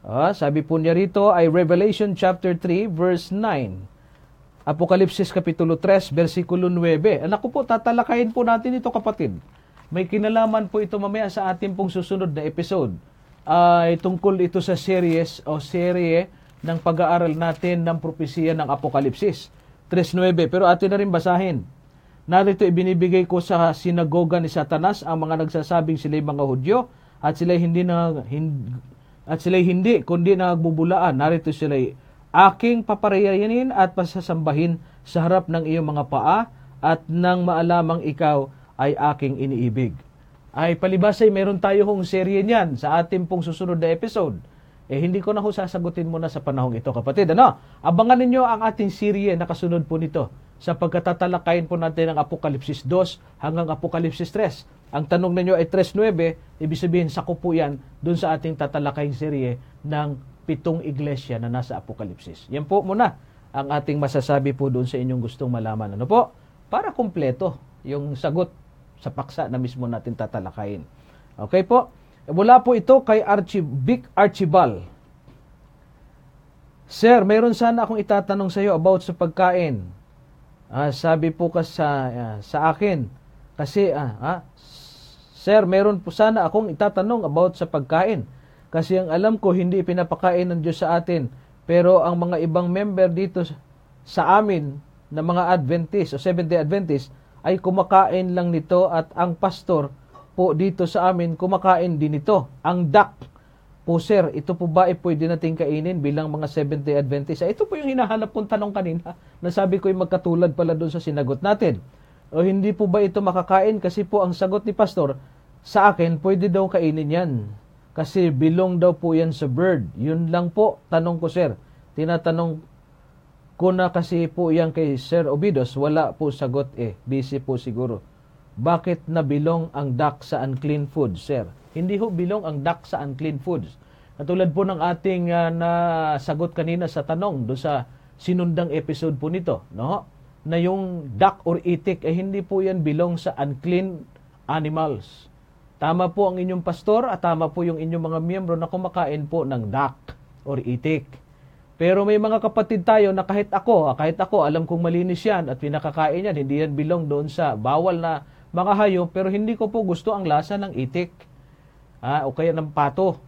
Ah, sabi po niya rito ay Revelation chapter 3 verse 9. Apokalipsis Kapitulo 3 versikulo 9. Anak ah, po, tatalakayin po natin ito kapatid. May kinalaman po ito mamaya sa ating pong susunod na episode. Ah, ay uh, tungkol ito sa series o serye ng pag-aaral natin ng propesiya ng Apokalipsis 3.9. Pero atin na rin basahin. Narito ibinibigay ko sa sinagoga ni Satanas ang mga nagsasabing sila'y mga Hudyo at sila'y hindi na, hindi, at sila'y hindi, kundi nagbubulaan. Narito sila'y, aking papareyanin at pasasambahin sa harap ng iyong mga paa at nang maalamang ikaw ay aking iniibig. Ay palibas ay meron tayo hong serye niyan sa ating pong susunod na episode. Eh hindi ko na ho sasagutin muna sa panahong ito kapatid. Ano? Abangan ninyo ang ating serye na kasunod po nito sa pagkatatalakayin po natin ng Apokalipsis 2 hanggang Apokalipsis 3. Ang tanong ninyo ay 3.9, ibig sabihin sakop po yan dun sa ating tatalakaying serye ng pitong iglesia na nasa Apokalipsis. Yan po muna ang ating masasabi po doon sa inyong gustong malaman. Ano po? Para kumpleto yung sagot sa paksa na mismo natin tatalakayin. Okay po? Wala po ito kay Archie, Vic Archibald. Sir, mayroon sana akong itatanong sa iyo about sa pagkain. Ah, sabi po kasi sa, uh, sa akin, kasi, ah, uh, Sir, meron po sana akong itatanong about sa pagkain. Kasi ang alam ko, hindi pinapakain ng Diyos sa atin. Pero ang mga ibang member dito sa amin, na mga Adventist o Seventh-day Adventist, ay kumakain lang nito at ang pastor po dito sa amin kumakain din nito. Ang duck po sir, ito po ba ay eh, pwede nating kainin bilang mga Seventh-day Adventist? Ito po yung hinahanap kong tanong kanina. Nasabi ko yung magkatulad pala doon sa sinagot natin. O hindi po ba ito makakain? Kasi po ang sagot ni Pastor, sa akin, pwede daw kainin yan. Kasi bilong daw po yan sa bird. Yun lang po, tanong ko sir. Tinatanong ko na kasi po yan kay Sir Obidos, wala po sagot eh. Busy po siguro. Bakit na nabilong ang duck sa unclean food, sir? Hindi ho bilong ang duck sa unclean foods. Katulad po ng ating uh, ah, sagot kanina sa tanong do sa sinundang episode po nito, no? Na yung duck or itik ay eh, hindi po yan bilong sa unclean animals. Tama po ang inyong pastor at tama po yung inyong mga miyembro na kumakain po ng duck or itik. Pero may mga kapatid tayo na kahit ako, ah, kahit ako, alam kong malinis yan at pinakakain yan, hindi yan bilong doon sa bawal na mga hayop, pero hindi ko po gusto ang lasa ng itik ah, o kaya ng pato.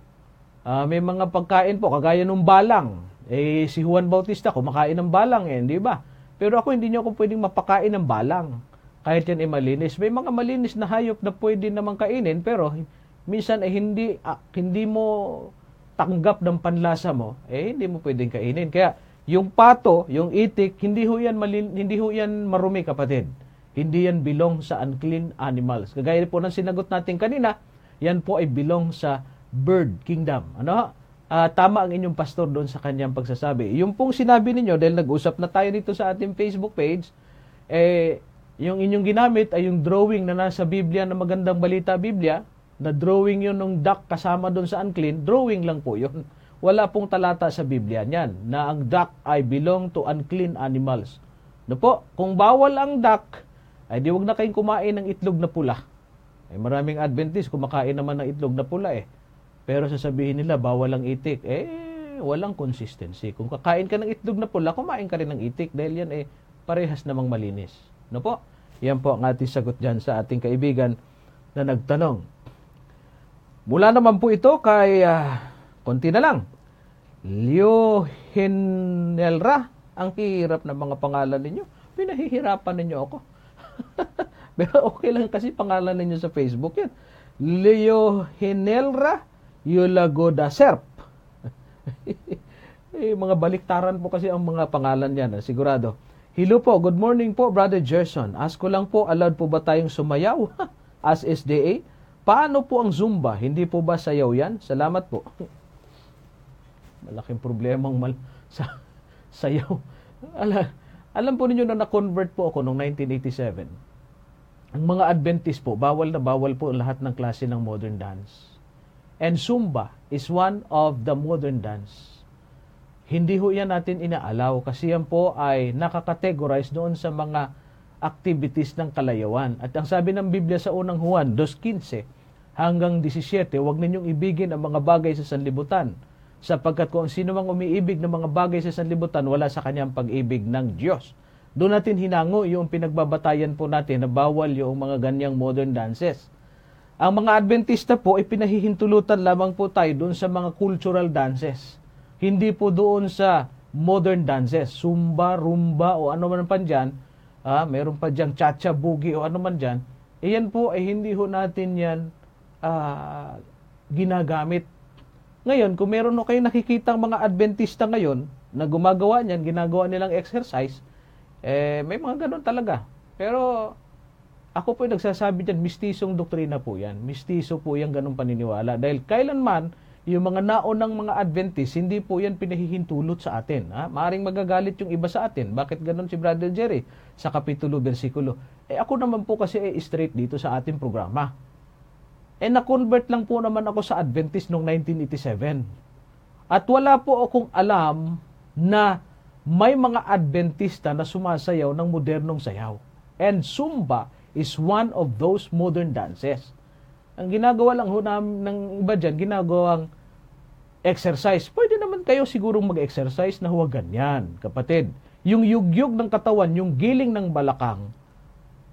Ah, may mga pagkain po, kagaya ng balang. Eh, si Juan Bautista kumakain ng balang eh, di ba? Pero ako hindi niyo ako pwedeng mapakain ng balang. Kahit yan ay malinis. May mga malinis na hayop na pwede naman kainin, pero minsan eh, hindi, ah, hindi mo tanggap ng panlasa mo, eh hindi mo pwedeng kainin. Kaya yung pato, yung itik, hindi ho yan, malin, hindi ho yan marumi kapatid. Hindi yan belong sa unclean animals. Kagaya po ng sinagot natin kanina, yan po ay belong sa bird kingdom. Ano? Uh, tama ang inyong pastor doon sa kanyang pagsasabi. Yung pong sinabi ninyo, dahil nag-usap na tayo dito sa ating Facebook page, eh, yung inyong ginamit ay yung drawing na nasa Biblia na magandang balita Biblia, na drawing yun ng duck kasama doon sa unclean, drawing lang po yun. Wala pong talata sa Biblia niyan na ang duck ay belong to unclean animals. No po, kung bawal ang duck, ay di wag na kayong kumain ng itlog na pula. Eh, maraming Adventist kumakain naman ng itlog na pula eh. Pero sasabihin nila, bawal ang itik. Eh, walang consistency. Kung kakain ka ng itlog na pula, kumain ka rin ng itik dahil yan eh, parehas namang malinis. No po? Yan po ang ating sagot dyan sa ating kaibigan na nagtanong. Mula naman po ito kay, uh, konti na lang, Leo Hinelra. Ang hirap ng mga pangalan ninyo. Pinahihirapan ninyo ako. Pero okay lang kasi pangalan ninyo sa Facebook yan. Leo Henelra Yulagoda Serp. eh, mga baliktaran po kasi ang mga pangalan yan, sigurado. Hello po, good morning po Brother Jerson. Ask ko lang po, allowed po ba tayong sumayaw as SDA? Paano po ang Zumba? Hindi po ba sayaw yan? Salamat po. Malaking problema ang mal sa sayaw. Ala, alam po ninyo na na-convert po ako noong 1987. Ang mga Adventist po, bawal na bawal po lahat ng klase ng modern dance. And Zumba is one of the modern dance. Hindi ho yan natin inaalaw kasi yan po ay nakakategorize doon sa mga activities ng kalayawan. At ang sabi ng Biblia sa unang Juan 2.15 hanggang 17, huwag ninyong ibigin ang mga bagay sa sanlibutan sapagkat kung sino mang umiibig ng mga bagay sa sanlibutan, wala sa kanyang pag-ibig ng Diyos. Doon natin hinango yung pinagbabatayan po natin na bawal yung mga ganyang modern dances. Ang mga Adventista po ay pinahihintulutan lamang po tayo doon sa mga cultural dances. Hindi po doon sa modern dances, sumba, rumba o ano man pa dyan, ah, meron pa dyan cha-cha, boogie o ano man dyan, iyan e po ay hindi ho natin yan ah, ginagamit ngayon, kung meron no kayong nakikitang mga Adventista ngayon na gumagawa niyan, ginagawa nilang exercise, eh, may mga ganun talaga. Pero, ako po yung nagsasabi dyan, mistisong doktrina po yan. Mistiso po yung ganong paniniwala. Dahil kailanman, yung mga naonang mga Adventist, hindi po yan pinahihintulot sa atin. Ha? Maaring magagalit yung iba sa atin. Bakit ganon si Brother Jerry? Sa kapitulo, versikulo. Eh ako naman po kasi eh, straight dito sa ating programa. Eh na-convert lang po naman ako sa Adventist noong 1987. At wala po akong alam na may mga Adventista na sumasayaw ng modernong sayaw. And Zumba is one of those modern dances. Ang ginagawa lang ho namin ng iba dyan, ginagawang exercise. Pwede naman kayo sigurong mag-exercise na huwag ganyan, kapatid. Yung yugyog ng katawan, yung giling ng balakang,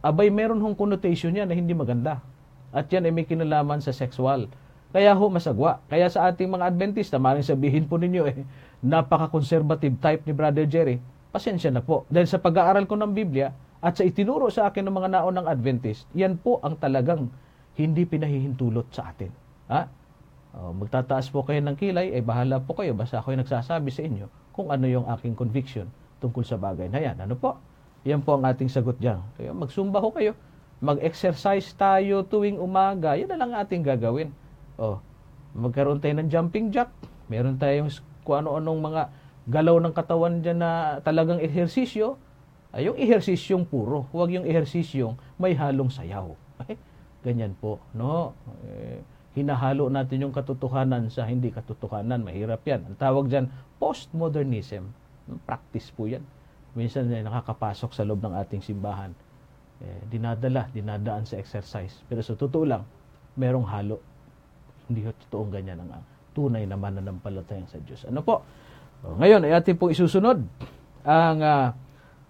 abay meron hong connotation niya na hindi maganda. At yan ay may kinalaman sa sexual. Kaya ho masagwa. Kaya sa ating mga Adventista, maring sabihin po ninyo eh, napaka-conservative type ni Brother Jerry. Pasensya na po. Dahil sa pag-aaral ko ng Biblia at sa itinuro sa akin ng mga naon Adventist, yan po ang talagang hindi pinahihintulot sa atin. Ha? O, oh, magtataas po kayo ng kilay, ay eh, bahala po kayo. Basta ako yung nagsasabi sa inyo kung ano yung aking conviction tungkol sa bagay na yan. Ano po? Yan po ang ating sagot dyan. Kaya magsumba ho kayo mag-exercise tayo tuwing umaga, yun na lang ating gagawin. Oh, magkaroon tayo ng jumping jack, meron tayong kung ano-anong mga galaw ng katawan dyan na talagang ehersisyo, ay yung ehersisyong puro, huwag yung ehersisyong may halong sayaw. Okay? Ganyan po, no? Eh, hinahalo natin yung katotohanan sa hindi katotohanan. Mahirap yan. Ang tawag dyan, postmodernism. Practice po yan. Minsan eh, nakakapasok sa loob ng ating simbahan eh, dinadala, dinadaan sa exercise. Pero sa totoo lang, merong halo. Hindi ho totoong ganyan ang tunay na mananampalataya sa Diyos. Ano po? O, ngayon ay atin pong isusunod ang uh,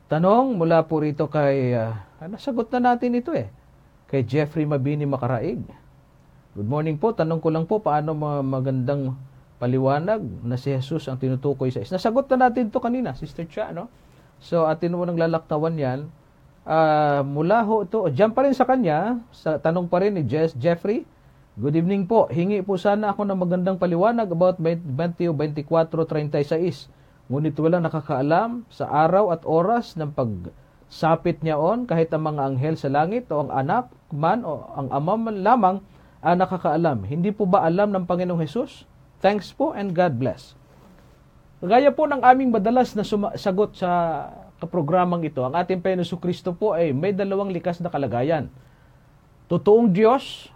tanong mula po rito kay, uh, nasagot na natin ito eh, kay Jeffrey Mabini Makaraig. Good morning po, tanong ko lang po paano magandang paliwanag na si Jesus ang tinutukoy sa is. Nasagot na natin to kanina, Sister Cha, no? So, atin mo nang lalaktawan yan uh, mula ho ito, dyan pa rin sa kanya, sa tanong pa rin ni Jess Jeffrey, Good evening po. Hingi po sana ako ng magandang paliwanag about 20 o 24.36. Ngunit wala nakakaalam sa araw at oras ng pagsapit niya on kahit ang mga anghel sa langit o ang anak man o ang ama man lamang ang nakakaalam. Hindi po ba alam ng Panginoong Hesus? Thanks po and God bless. Gaya po ng aming madalas na sagot sa kaprogramang ito, ang ating Penoso Kristo po ay may dalawang likas na kalagayan. Totoong Diyos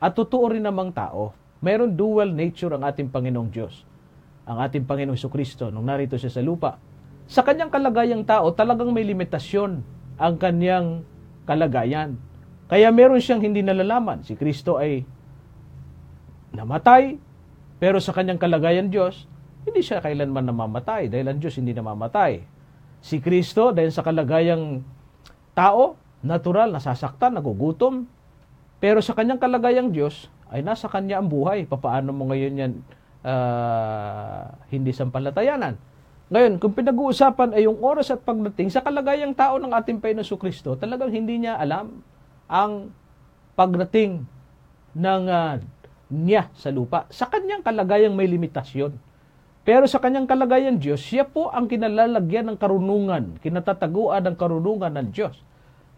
at totoo rin namang tao. Meron dual nature ang ating Panginoong Diyos. Ang ating Panginoong Kristo nung narito siya sa lupa. Sa kanyang kalagayang tao, talagang may limitasyon ang kanyang kalagayan. Kaya meron siyang hindi nalalaman. Si Kristo ay namatay, pero sa kanyang kalagayan Diyos, hindi siya kailanman namamatay dahil ang Diyos hindi namamatay. Si Kristo dahil sa kalagayang tao, natural, nasasaktan, nagugutom. Pero sa kanyang kalagayang Diyos, ay nasa kanya ang buhay. Papaano mo ngayon yan uh, hindi sampalatayanan? Ngayon, kung pinag-uusapan ay yung oras at pagdating sa kalagayang tao ng ating Panginoon Kristo, talagang hindi niya alam ang pagdating ng uh, niya sa lupa. Sa kanyang kalagayang may limitasyon. Pero sa kanyang kalagayan Diyos, siya po ang kinalalagyan ng karunungan, kinatataguan ng karunungan ng Diyos.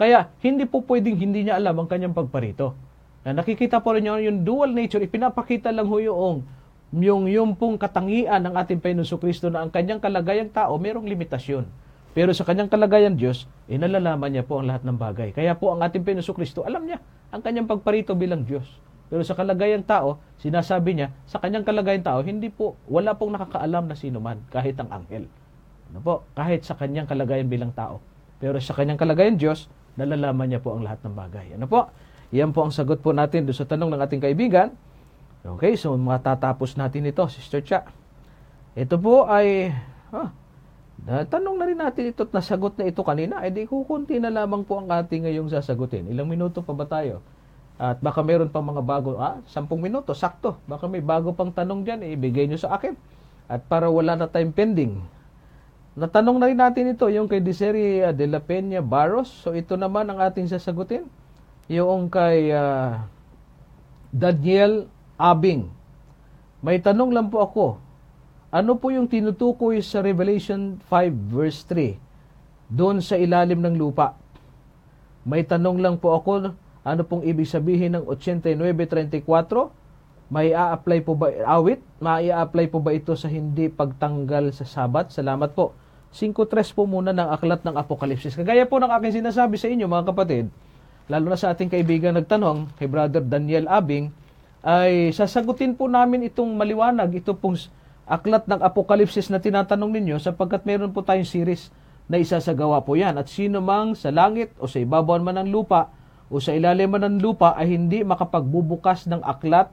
Kaya hindi po pwedeng hindi niya alam ang kanyang pagparito. Na nakikita po rin niyo yung dual nature, ipinapakita lang ho yung, yung, yung pong katangian ng ating Painuso Kristo na ang kanyang kalagayang tao, mayroong limitasyon. Pero sa kanyang kalagayan Diyos, inalalaman niya po ang lahat ng bagay. Kaya po ang ating Painuso Kristo, alam niya ang kanyang pagparito bilang Diyos. Pero sa kalagayan tao, sinasabi niya, sa kanyang kalagayan tao, hindi po, wala pong nakakaalam na sino man, kahit ang anghel. Ano po? Kahit sa kanyang kalagayan bilang tao. Pero sa kanyang kalagayan Diyos, nalalaman niya po ang lahat ng bagay. Ano po? Iyan po ang sagot po natin doon sa tanong ng ating kaibigan. Okay, so matatapos natin ito, Sister Cha. Ito po ay, ah, tanong na rin natin ito at nasagot na ito kanina. Eh di kukunti na lamang po ang ating ngayong sasagutin. Ilang minuto pa ba tayo? At baka mayroon pang mga bago, ah, 10 minuto, sakto. Baka may bago pang tanong dyan, eh, ibigay nyo sa akin. At para wala na tayong pending. Natanong na rin natin ito, yung kay Desiree ah, de la Peña Barros. So ito naman ang ating sasagutin. Yung kay uh, Daniel Abing. May tanong lang po ako. Ano po yung tinutukoy sa Revelation 5 verse 3? Doon sa ilalim ng lupa. May tanong lang po ako ano pong ibig sabihin ng 89.34? May a-apply po ba awit? May a-apply po ba ito sa hindi pagtanggal sa sabat? Salamat po. 5.3 po muna ng aklat ng Apokalipsis. Kagaya po ng aking sinasabi sa inyo mga kapatid, lalo na sa ating kaibigan nagtanong, kay Brother Daniel Abing, ay sasagutin po namin itong maliwanag, ito pong aklat ng Apokalipsis na tinatanong ninyo sapagkat meron po tayong series na isasagawa po yan. At sino mang sa langit o sa ibabawan man ng lupa o sa ilalim ng lupa ay hindi makapagbubukas ng aklat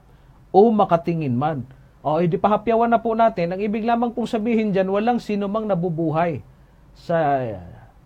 o makatingin man. O edi eh, pahapyawan na po natin, ang ibig lamang pong sabihin dyan, walang sino mang nabubuhay sa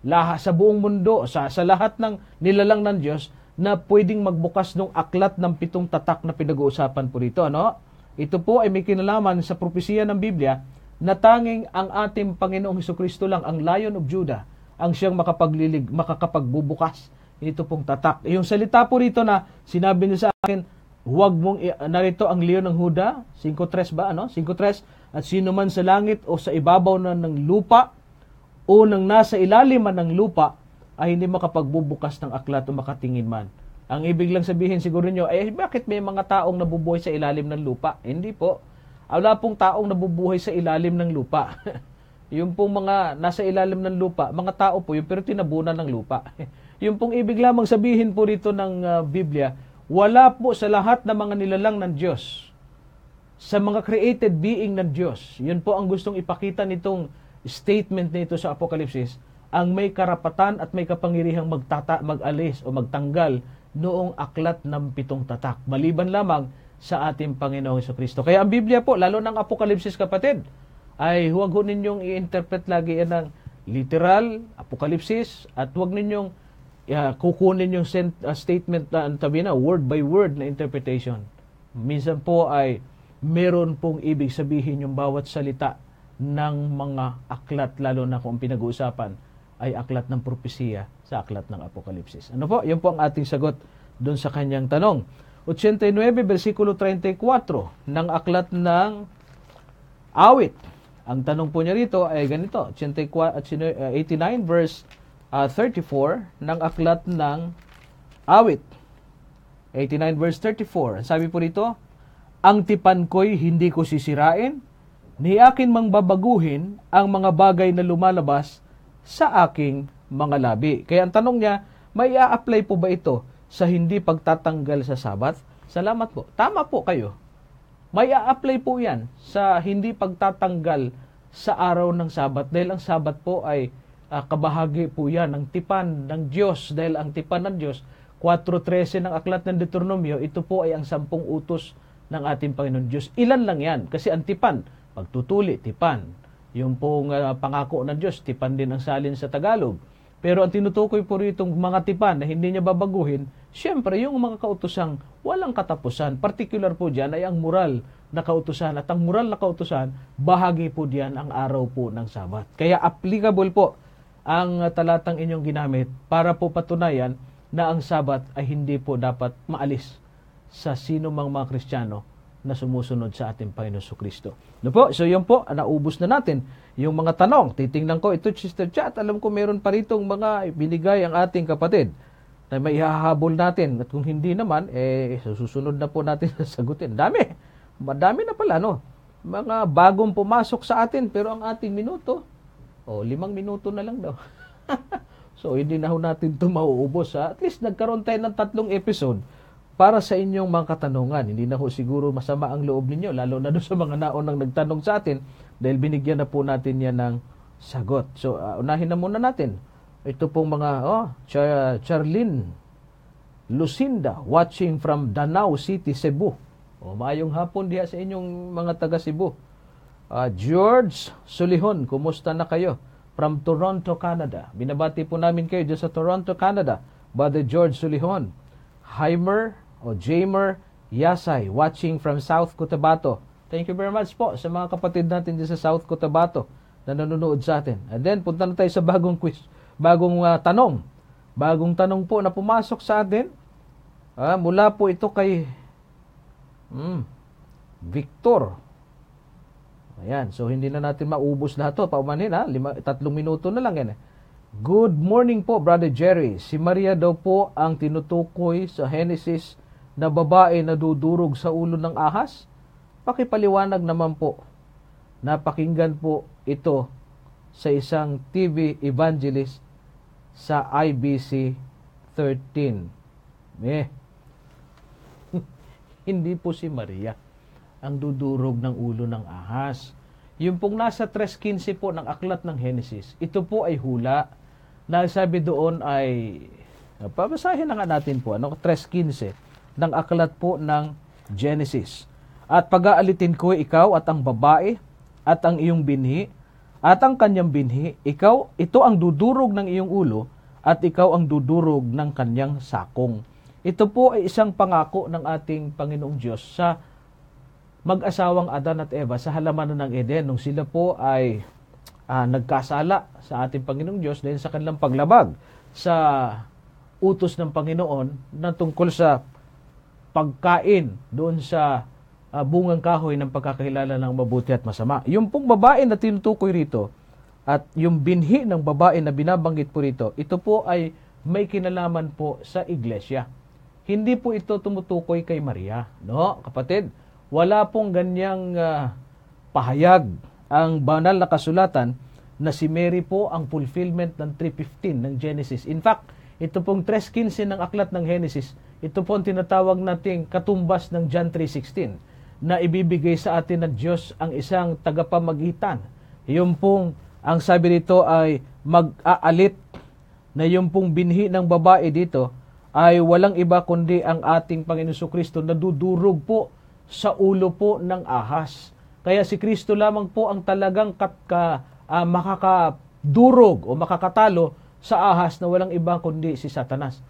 laha sa buong mundo, sa, sa lahat ng nilalang ng Diyos na pwedeng magbukas ng aklat ng pitong tatak na pinag-uusapan po dito. Ano? Ito po ay may kinalaman sa propesiya ng Biblia na tanging ang ating Panginoong Heso Kristo lang, ang Lion of Judah, ang siyang makapaglilig, makakapagbubukas ito pong tatak. Yung salita po rito na sinabi niya sa akin, huwag mong, narito ang leon ng Huda, 5.3 ba, ano? 5.3, at sino man sa langit o sa ibabaw na ng lupa o nang nasa ilalim man ng lupa ay hindi makapagbubukas ng aklat o makatingin man. Ang ibig lang sabihin siguro nyo, ay eh, bakit may mga taong nabubuhay sa ilalim ng lupa? Hindi po. Wala pong taong nabubuhay sa ilalim ng lupa. yung pong mga nasa ilalim ng lupa, mga tao po yung pero tinabunan ng lupa. Yung pong ibig lamang sabihin po rito ng uh, Biblia, wala po sa lahat ng mga nilalang ng Diyos, sa mga created being ng Diyos, yun po ang gustong ipakita nitong statement nito sa Apokalipsis, ang may karapatan at may kapangyarihang magtata, mag-alis o magtanggal noong aklat ng pitong tatak, maliban lamang sa ating Panginoong sa Kristo. Kaya ang Biblia po, lalo ng Apokalipsis kapatid, ay huwag ho ninyong i-interpret lagi yan ng literal, apokalipsis, at huwag ninyong uh, kukunin yung sent, uh, statement na ang tabi na word by word na interpretation. Minsan po ay meron pong ibig sabihin yung bawat salita ng mga aklat lalo na kung pinag-uusapan ay aklat ng propesiya sa aklat ng Apokalipsis. Ano po? Yun po ang ating sagot doon sa kanyang tanong. 89 bersikulo 34 ng aklat ng awit. Ang tanong po niya rito ay ganito, 89 verse uh, ah, 34 ng aklat ng awit. 89 verse 34. Sabi po dito, Ang tipan ko'y hindi ko sisirain, ni akin mang babaguhin ang mga bagay na lumalabas sa aking mga labi. Kaya ang tanong niya, may a-apply po ba ito sa hindi pagtatanggal sa Sabat? Salamat po. Tama po kayo. May a-apply po yan sa hindi pagtatanggal sa araw ng Sabat dahil ang Sabat po ay uh, kabahagi po yan ng tipan ng Diyos dahil ang tipan ng Diyos 4.13 ng aklat ng Deuteronomio, ito po ay ang sampung utos ng ating Panginoon Diyos. Ilan lang yan? Kasi ang tipan, pagtutuli, tipan. Yung pong uh, pangako ng Diyos, tipan din ang salin sa Tagalog. Pero ang tinutukoy po rito mga tipan na hindi niya babaguhin, syempre yung mga kautosang walang katapusan, particular po dyan ay ang moral na kautusan. At ang moral na kautusan, bahagi po diyan ang araw po ng Sabat. Kaya applicable po ang talatang inyong ginamit para po patunayan na ang Sabat ay hindi po dapat maalis sa sino mang mga Kristiyano na sumusunod sa ating Panginoon so Kristo. No po, so yun po, naubos na natin yung mga tanong. Titingnan ko, ito Sister Chat, alam ko meron pa rito mga binigay ang ating kapatid na may ihahabol natin. At kung hindi naman, eh, susunod na po natin sagutin. Dami! Madami na pala, no? Mga bagong pumasok sa atin, pero ang ating minuto, Oh, limang minuto na lang daw. so, hindi na ho natin ito mauubos. Ha? At least nagkaroon tayo ng tatlong episode para sa inyong mga katanungan. Hindi na ho siguro masama ang loob ninyo, lalo na doon sa mga naonang nagtanong sa atin dahil binigyan na po natin yan ng sagot. So, uh, unahin na muna natin. Ito pong mga, oh, Char Charlene Lucinda, watching from Danau City, Cebu. O, maayong hapon diya sa inyong mga taga Cebu. Uh, George Sulihon, kumusta na kayo? From Toronto, Canada. Binabati po namin kayo dyan sa Toronto, Canada. Brother George Sulihon. Heimer o Jamer Yasay, watching from South Cotabato. Thank you very much po sa mga kapatid natin dyan sa South Cotabato na nanonood sa atin. And then, punta na tayo sa bagong quiz, bagong uh, tanong. Bagong tanong po na pumasok sa atin. Uh, mula po ito kay mm, Victor Ayan, so hindi na natin maubos lahat to. Paumanhin ha, lima, tatlong minuto na lang yan. Eh. Good morning po, Brother Jerry. Si Maria daw po ang tinutukoy sa Genesis na babae na dudurog sa ulo ng ahas. Pakipaliwanag naman po. Napakinggan po ito sa isang TV evangelist sa IBC 13. Eh, hindi po si Maria ang dudurog ng ulo ng ahas. Yung pong nasa 3.15 po ng aklat ng Henesis, ito po ay hula. Na sabi doon ay, pabasahin na nga natin po, ano? 3.15 ng aklat po ng Genesis. At pag-aalitin ko ikaw at ang babae at ang iyong binhi at ang kanyang binhi, ikaw, ito ang dudurog ng iyong ulo at ikaw ang dudurog ng kanyang sakong. Ito po ay isang pangako ng ating Panginoong Diyos sa mag-asawang Adan at Eva sa halamanan ng Eden nung sila po ay uh, nagkasala sa ating Panginoong Diyos dahil sa kanilang paglabag sa utos ng Panginoon na tungkol sa pagkain doon sa uh, bungang kahoy ng pagkakakilala ng mabuti at masama. Yung pong babae na tinutukoy rito at yung binhi ng babae na binabanggit po rito, ito po ay may kinalaman po sa iglesia. Hindi po ito tumutukoy kay Maria, no? Kapatid, wala pong ganyang uh, pahayag ang banal na kasulatan na si Mary po ang fulfillment ng 3.15 ng Genesis. In fact, ito pong 3.15 ng aklat ng Genesis, ito po tinatawag nating katumbas ng John 3.16 na ibibigay sa atin ng Diyos ang isang tagapamagitan. Yung pong, ang sabi dito ay mag-aalit na yung pong binhi ng babae dito ay walang iba kundi ang ating Panginoon Kristo na dudurog po sa ulo po ng ahas. Kaya si Kristo lamang po ang talagang kat, uh, makakadurog o makakatalo sa ahas na walang iba kundi si Satanas.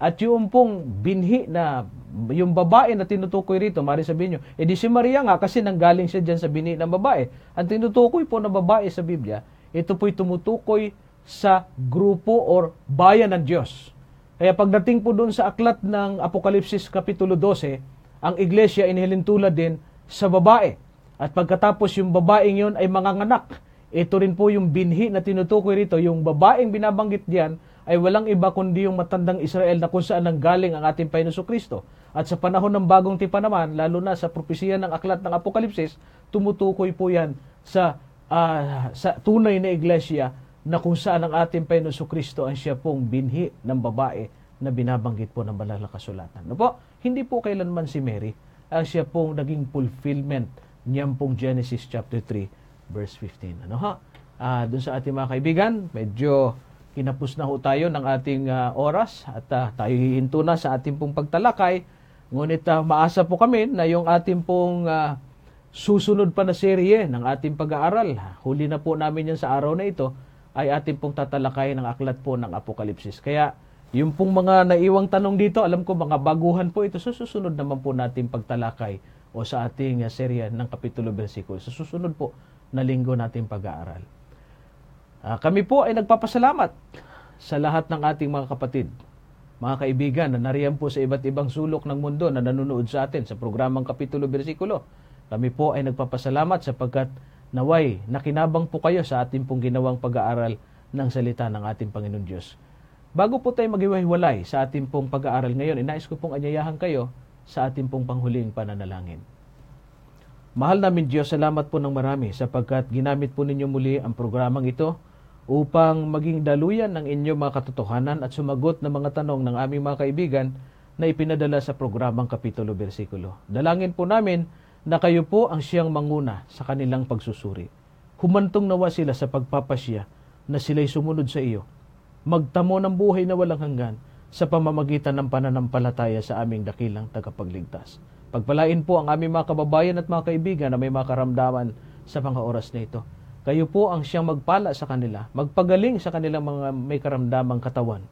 At yung pong binhi na yung babae na tinutukoy rito, mari sabihin nyo, edi eh, si Maria nga kasi nanggaling siya dyan sa binhi ng babae. Ang tinutukoy po na babae sa Biblia, ito po'y tumutukoy sa grupo or bayan ng Diyos. Kaya pagdating po doon sa aklat ng Apokalipsis Kapitulo 12, ang iglesia inihilintulad din sa babae. At pagkatapos yung babaeng yun ay manganganak. Ito rin po yung binhi na tinutukoy rito, yung babaeng binabanggit diyan ay walang iba kundi yung matandang Israel na kung saan nanggaling ang ating Panginoon Kristo. At sa panahon ng bagong tipa naman, lalo na sa propesya ng aklat ng Apokalipsis, tumutukoy po yan sa, uh, sa tunay na iglesia na kung saan ang ating Panginoon Kristo ang siya pong binhi ng babae na binabanggit po ng banal na kasulatan. No po, hindi po kailanman si Mary ang siya pong naging fulfillment niyan pong Genesis chapter 3 verse 15. Ano ha? Uh, ah, doon sa ating mga kaibigan, medyo kinapos na ho tayo ng ating uh, oras at uh, tayo hihinto na sa ating pong pagtalakay. Ngunit uh, maasa po kami na yung ating pong uh, susunod pa na serye ng ating pag-aaral, huli na po namin yan sa araw na ito, ay ating pong tatalakay ng aklat po ng Apokalipsis. Kaya yung pong mga naiwang tanong dito, alam ko mga baguhan po ito. Sa susunod naman po natin pagtalakay o sa ating uh, serya ng Kapitulo Versikulo. Sa susunod po na linggo natin pag-aaral. Uh, kami po ay nagpapasalamat sa lahat ng ating mga kapatid, mga kaibigan na nariyan po sa iba't ibang sulok ng mundo na nanonood sa atin sa programang Kapitulo Versikulo. Kami po ay nagpapasalamat sapagkat naway nakinabang po kayo sa ating pong ginawang pag-aaral ng salita ng ating Panginoon Diyos. Bago po tayo maghiwa sa ating pong pag-aaral ngayon, inais eh, ko pong anyayahan kayo sa ating pong panghuling pananalangin. Mahal namin Diyos, salamat po ng marami sapagkat ginamit po ninyo muli ang programang ito upang maging daluyan ng inyong mga katotohanan at sumagot ng mga tanong ng aming mga kaibigan na ipinadala sa programang Kapitulo Versikulo. Dalangin po namin na kayo po ang siyang manguna sa kanilang pagsusuri. Humantong nawa sila sa pagpapasya na sila'y sumunod sa iyo magtamo ng buhay na walang hanggan sa pamamagitan ng pananampalataya sa aming dakilang tagapagligtas. Pagpalain po ang aming mga kababayan at mga kaibigan na may makaramdaman sa mga oras na ito. Kayo po ang siyang magpala sa kanila, magpagaling sa kanilang mga may karamdamang katawan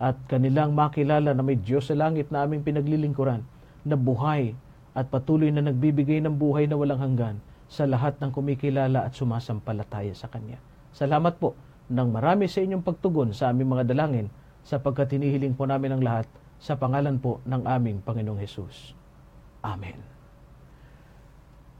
at kanilang makilala na may Diyos sa langit na aming pinaglilingkuran na buhay at patuloy na nagbibigay ng buhay na walang hanggan sa lahat ng kumikilala at sumasampalataya sa Kanya. Salamat po ng marami sa inyong pagtugon sa aming mga dalangin sapagkat hinihiling po namin ang lahat sa pangalan po ng aming Panginoong Hesus. Amen.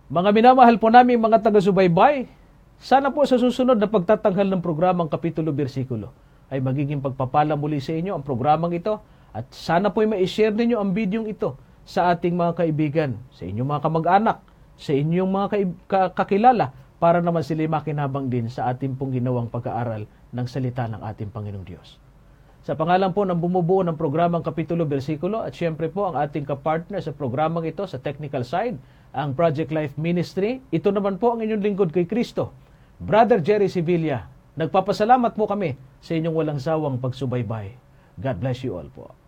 Mga minamahal po namin mga taga-subaybay, sana po sa susunod na pagtatanghal ng programang Kapitulo Bersikulo ay magiging pagpapala muli sa inyo ang programang ito at sana po ay ma-share ninyo ang bidyong ito sa ating mga kaibigan, sa inyong mga kamag-anak, sa inyong mga ka- kakilala para naman sila makinabang din sa ating pong ginawang pag-aaral ng salita ng ating Panginoong Diyos. Sa pangalan po ng bumubuo ng programang Kapitulo Versikulo at siyempre po ang ating kapartner sa programang ito sa technical side, ang Project Life Ministry, ito naman po ang inyong lingkod kay Kristo, Brother Jerry Sevilla. Nagpapasalamat po kami sa inyong walang sawang pagsubaybay. God bless you all po.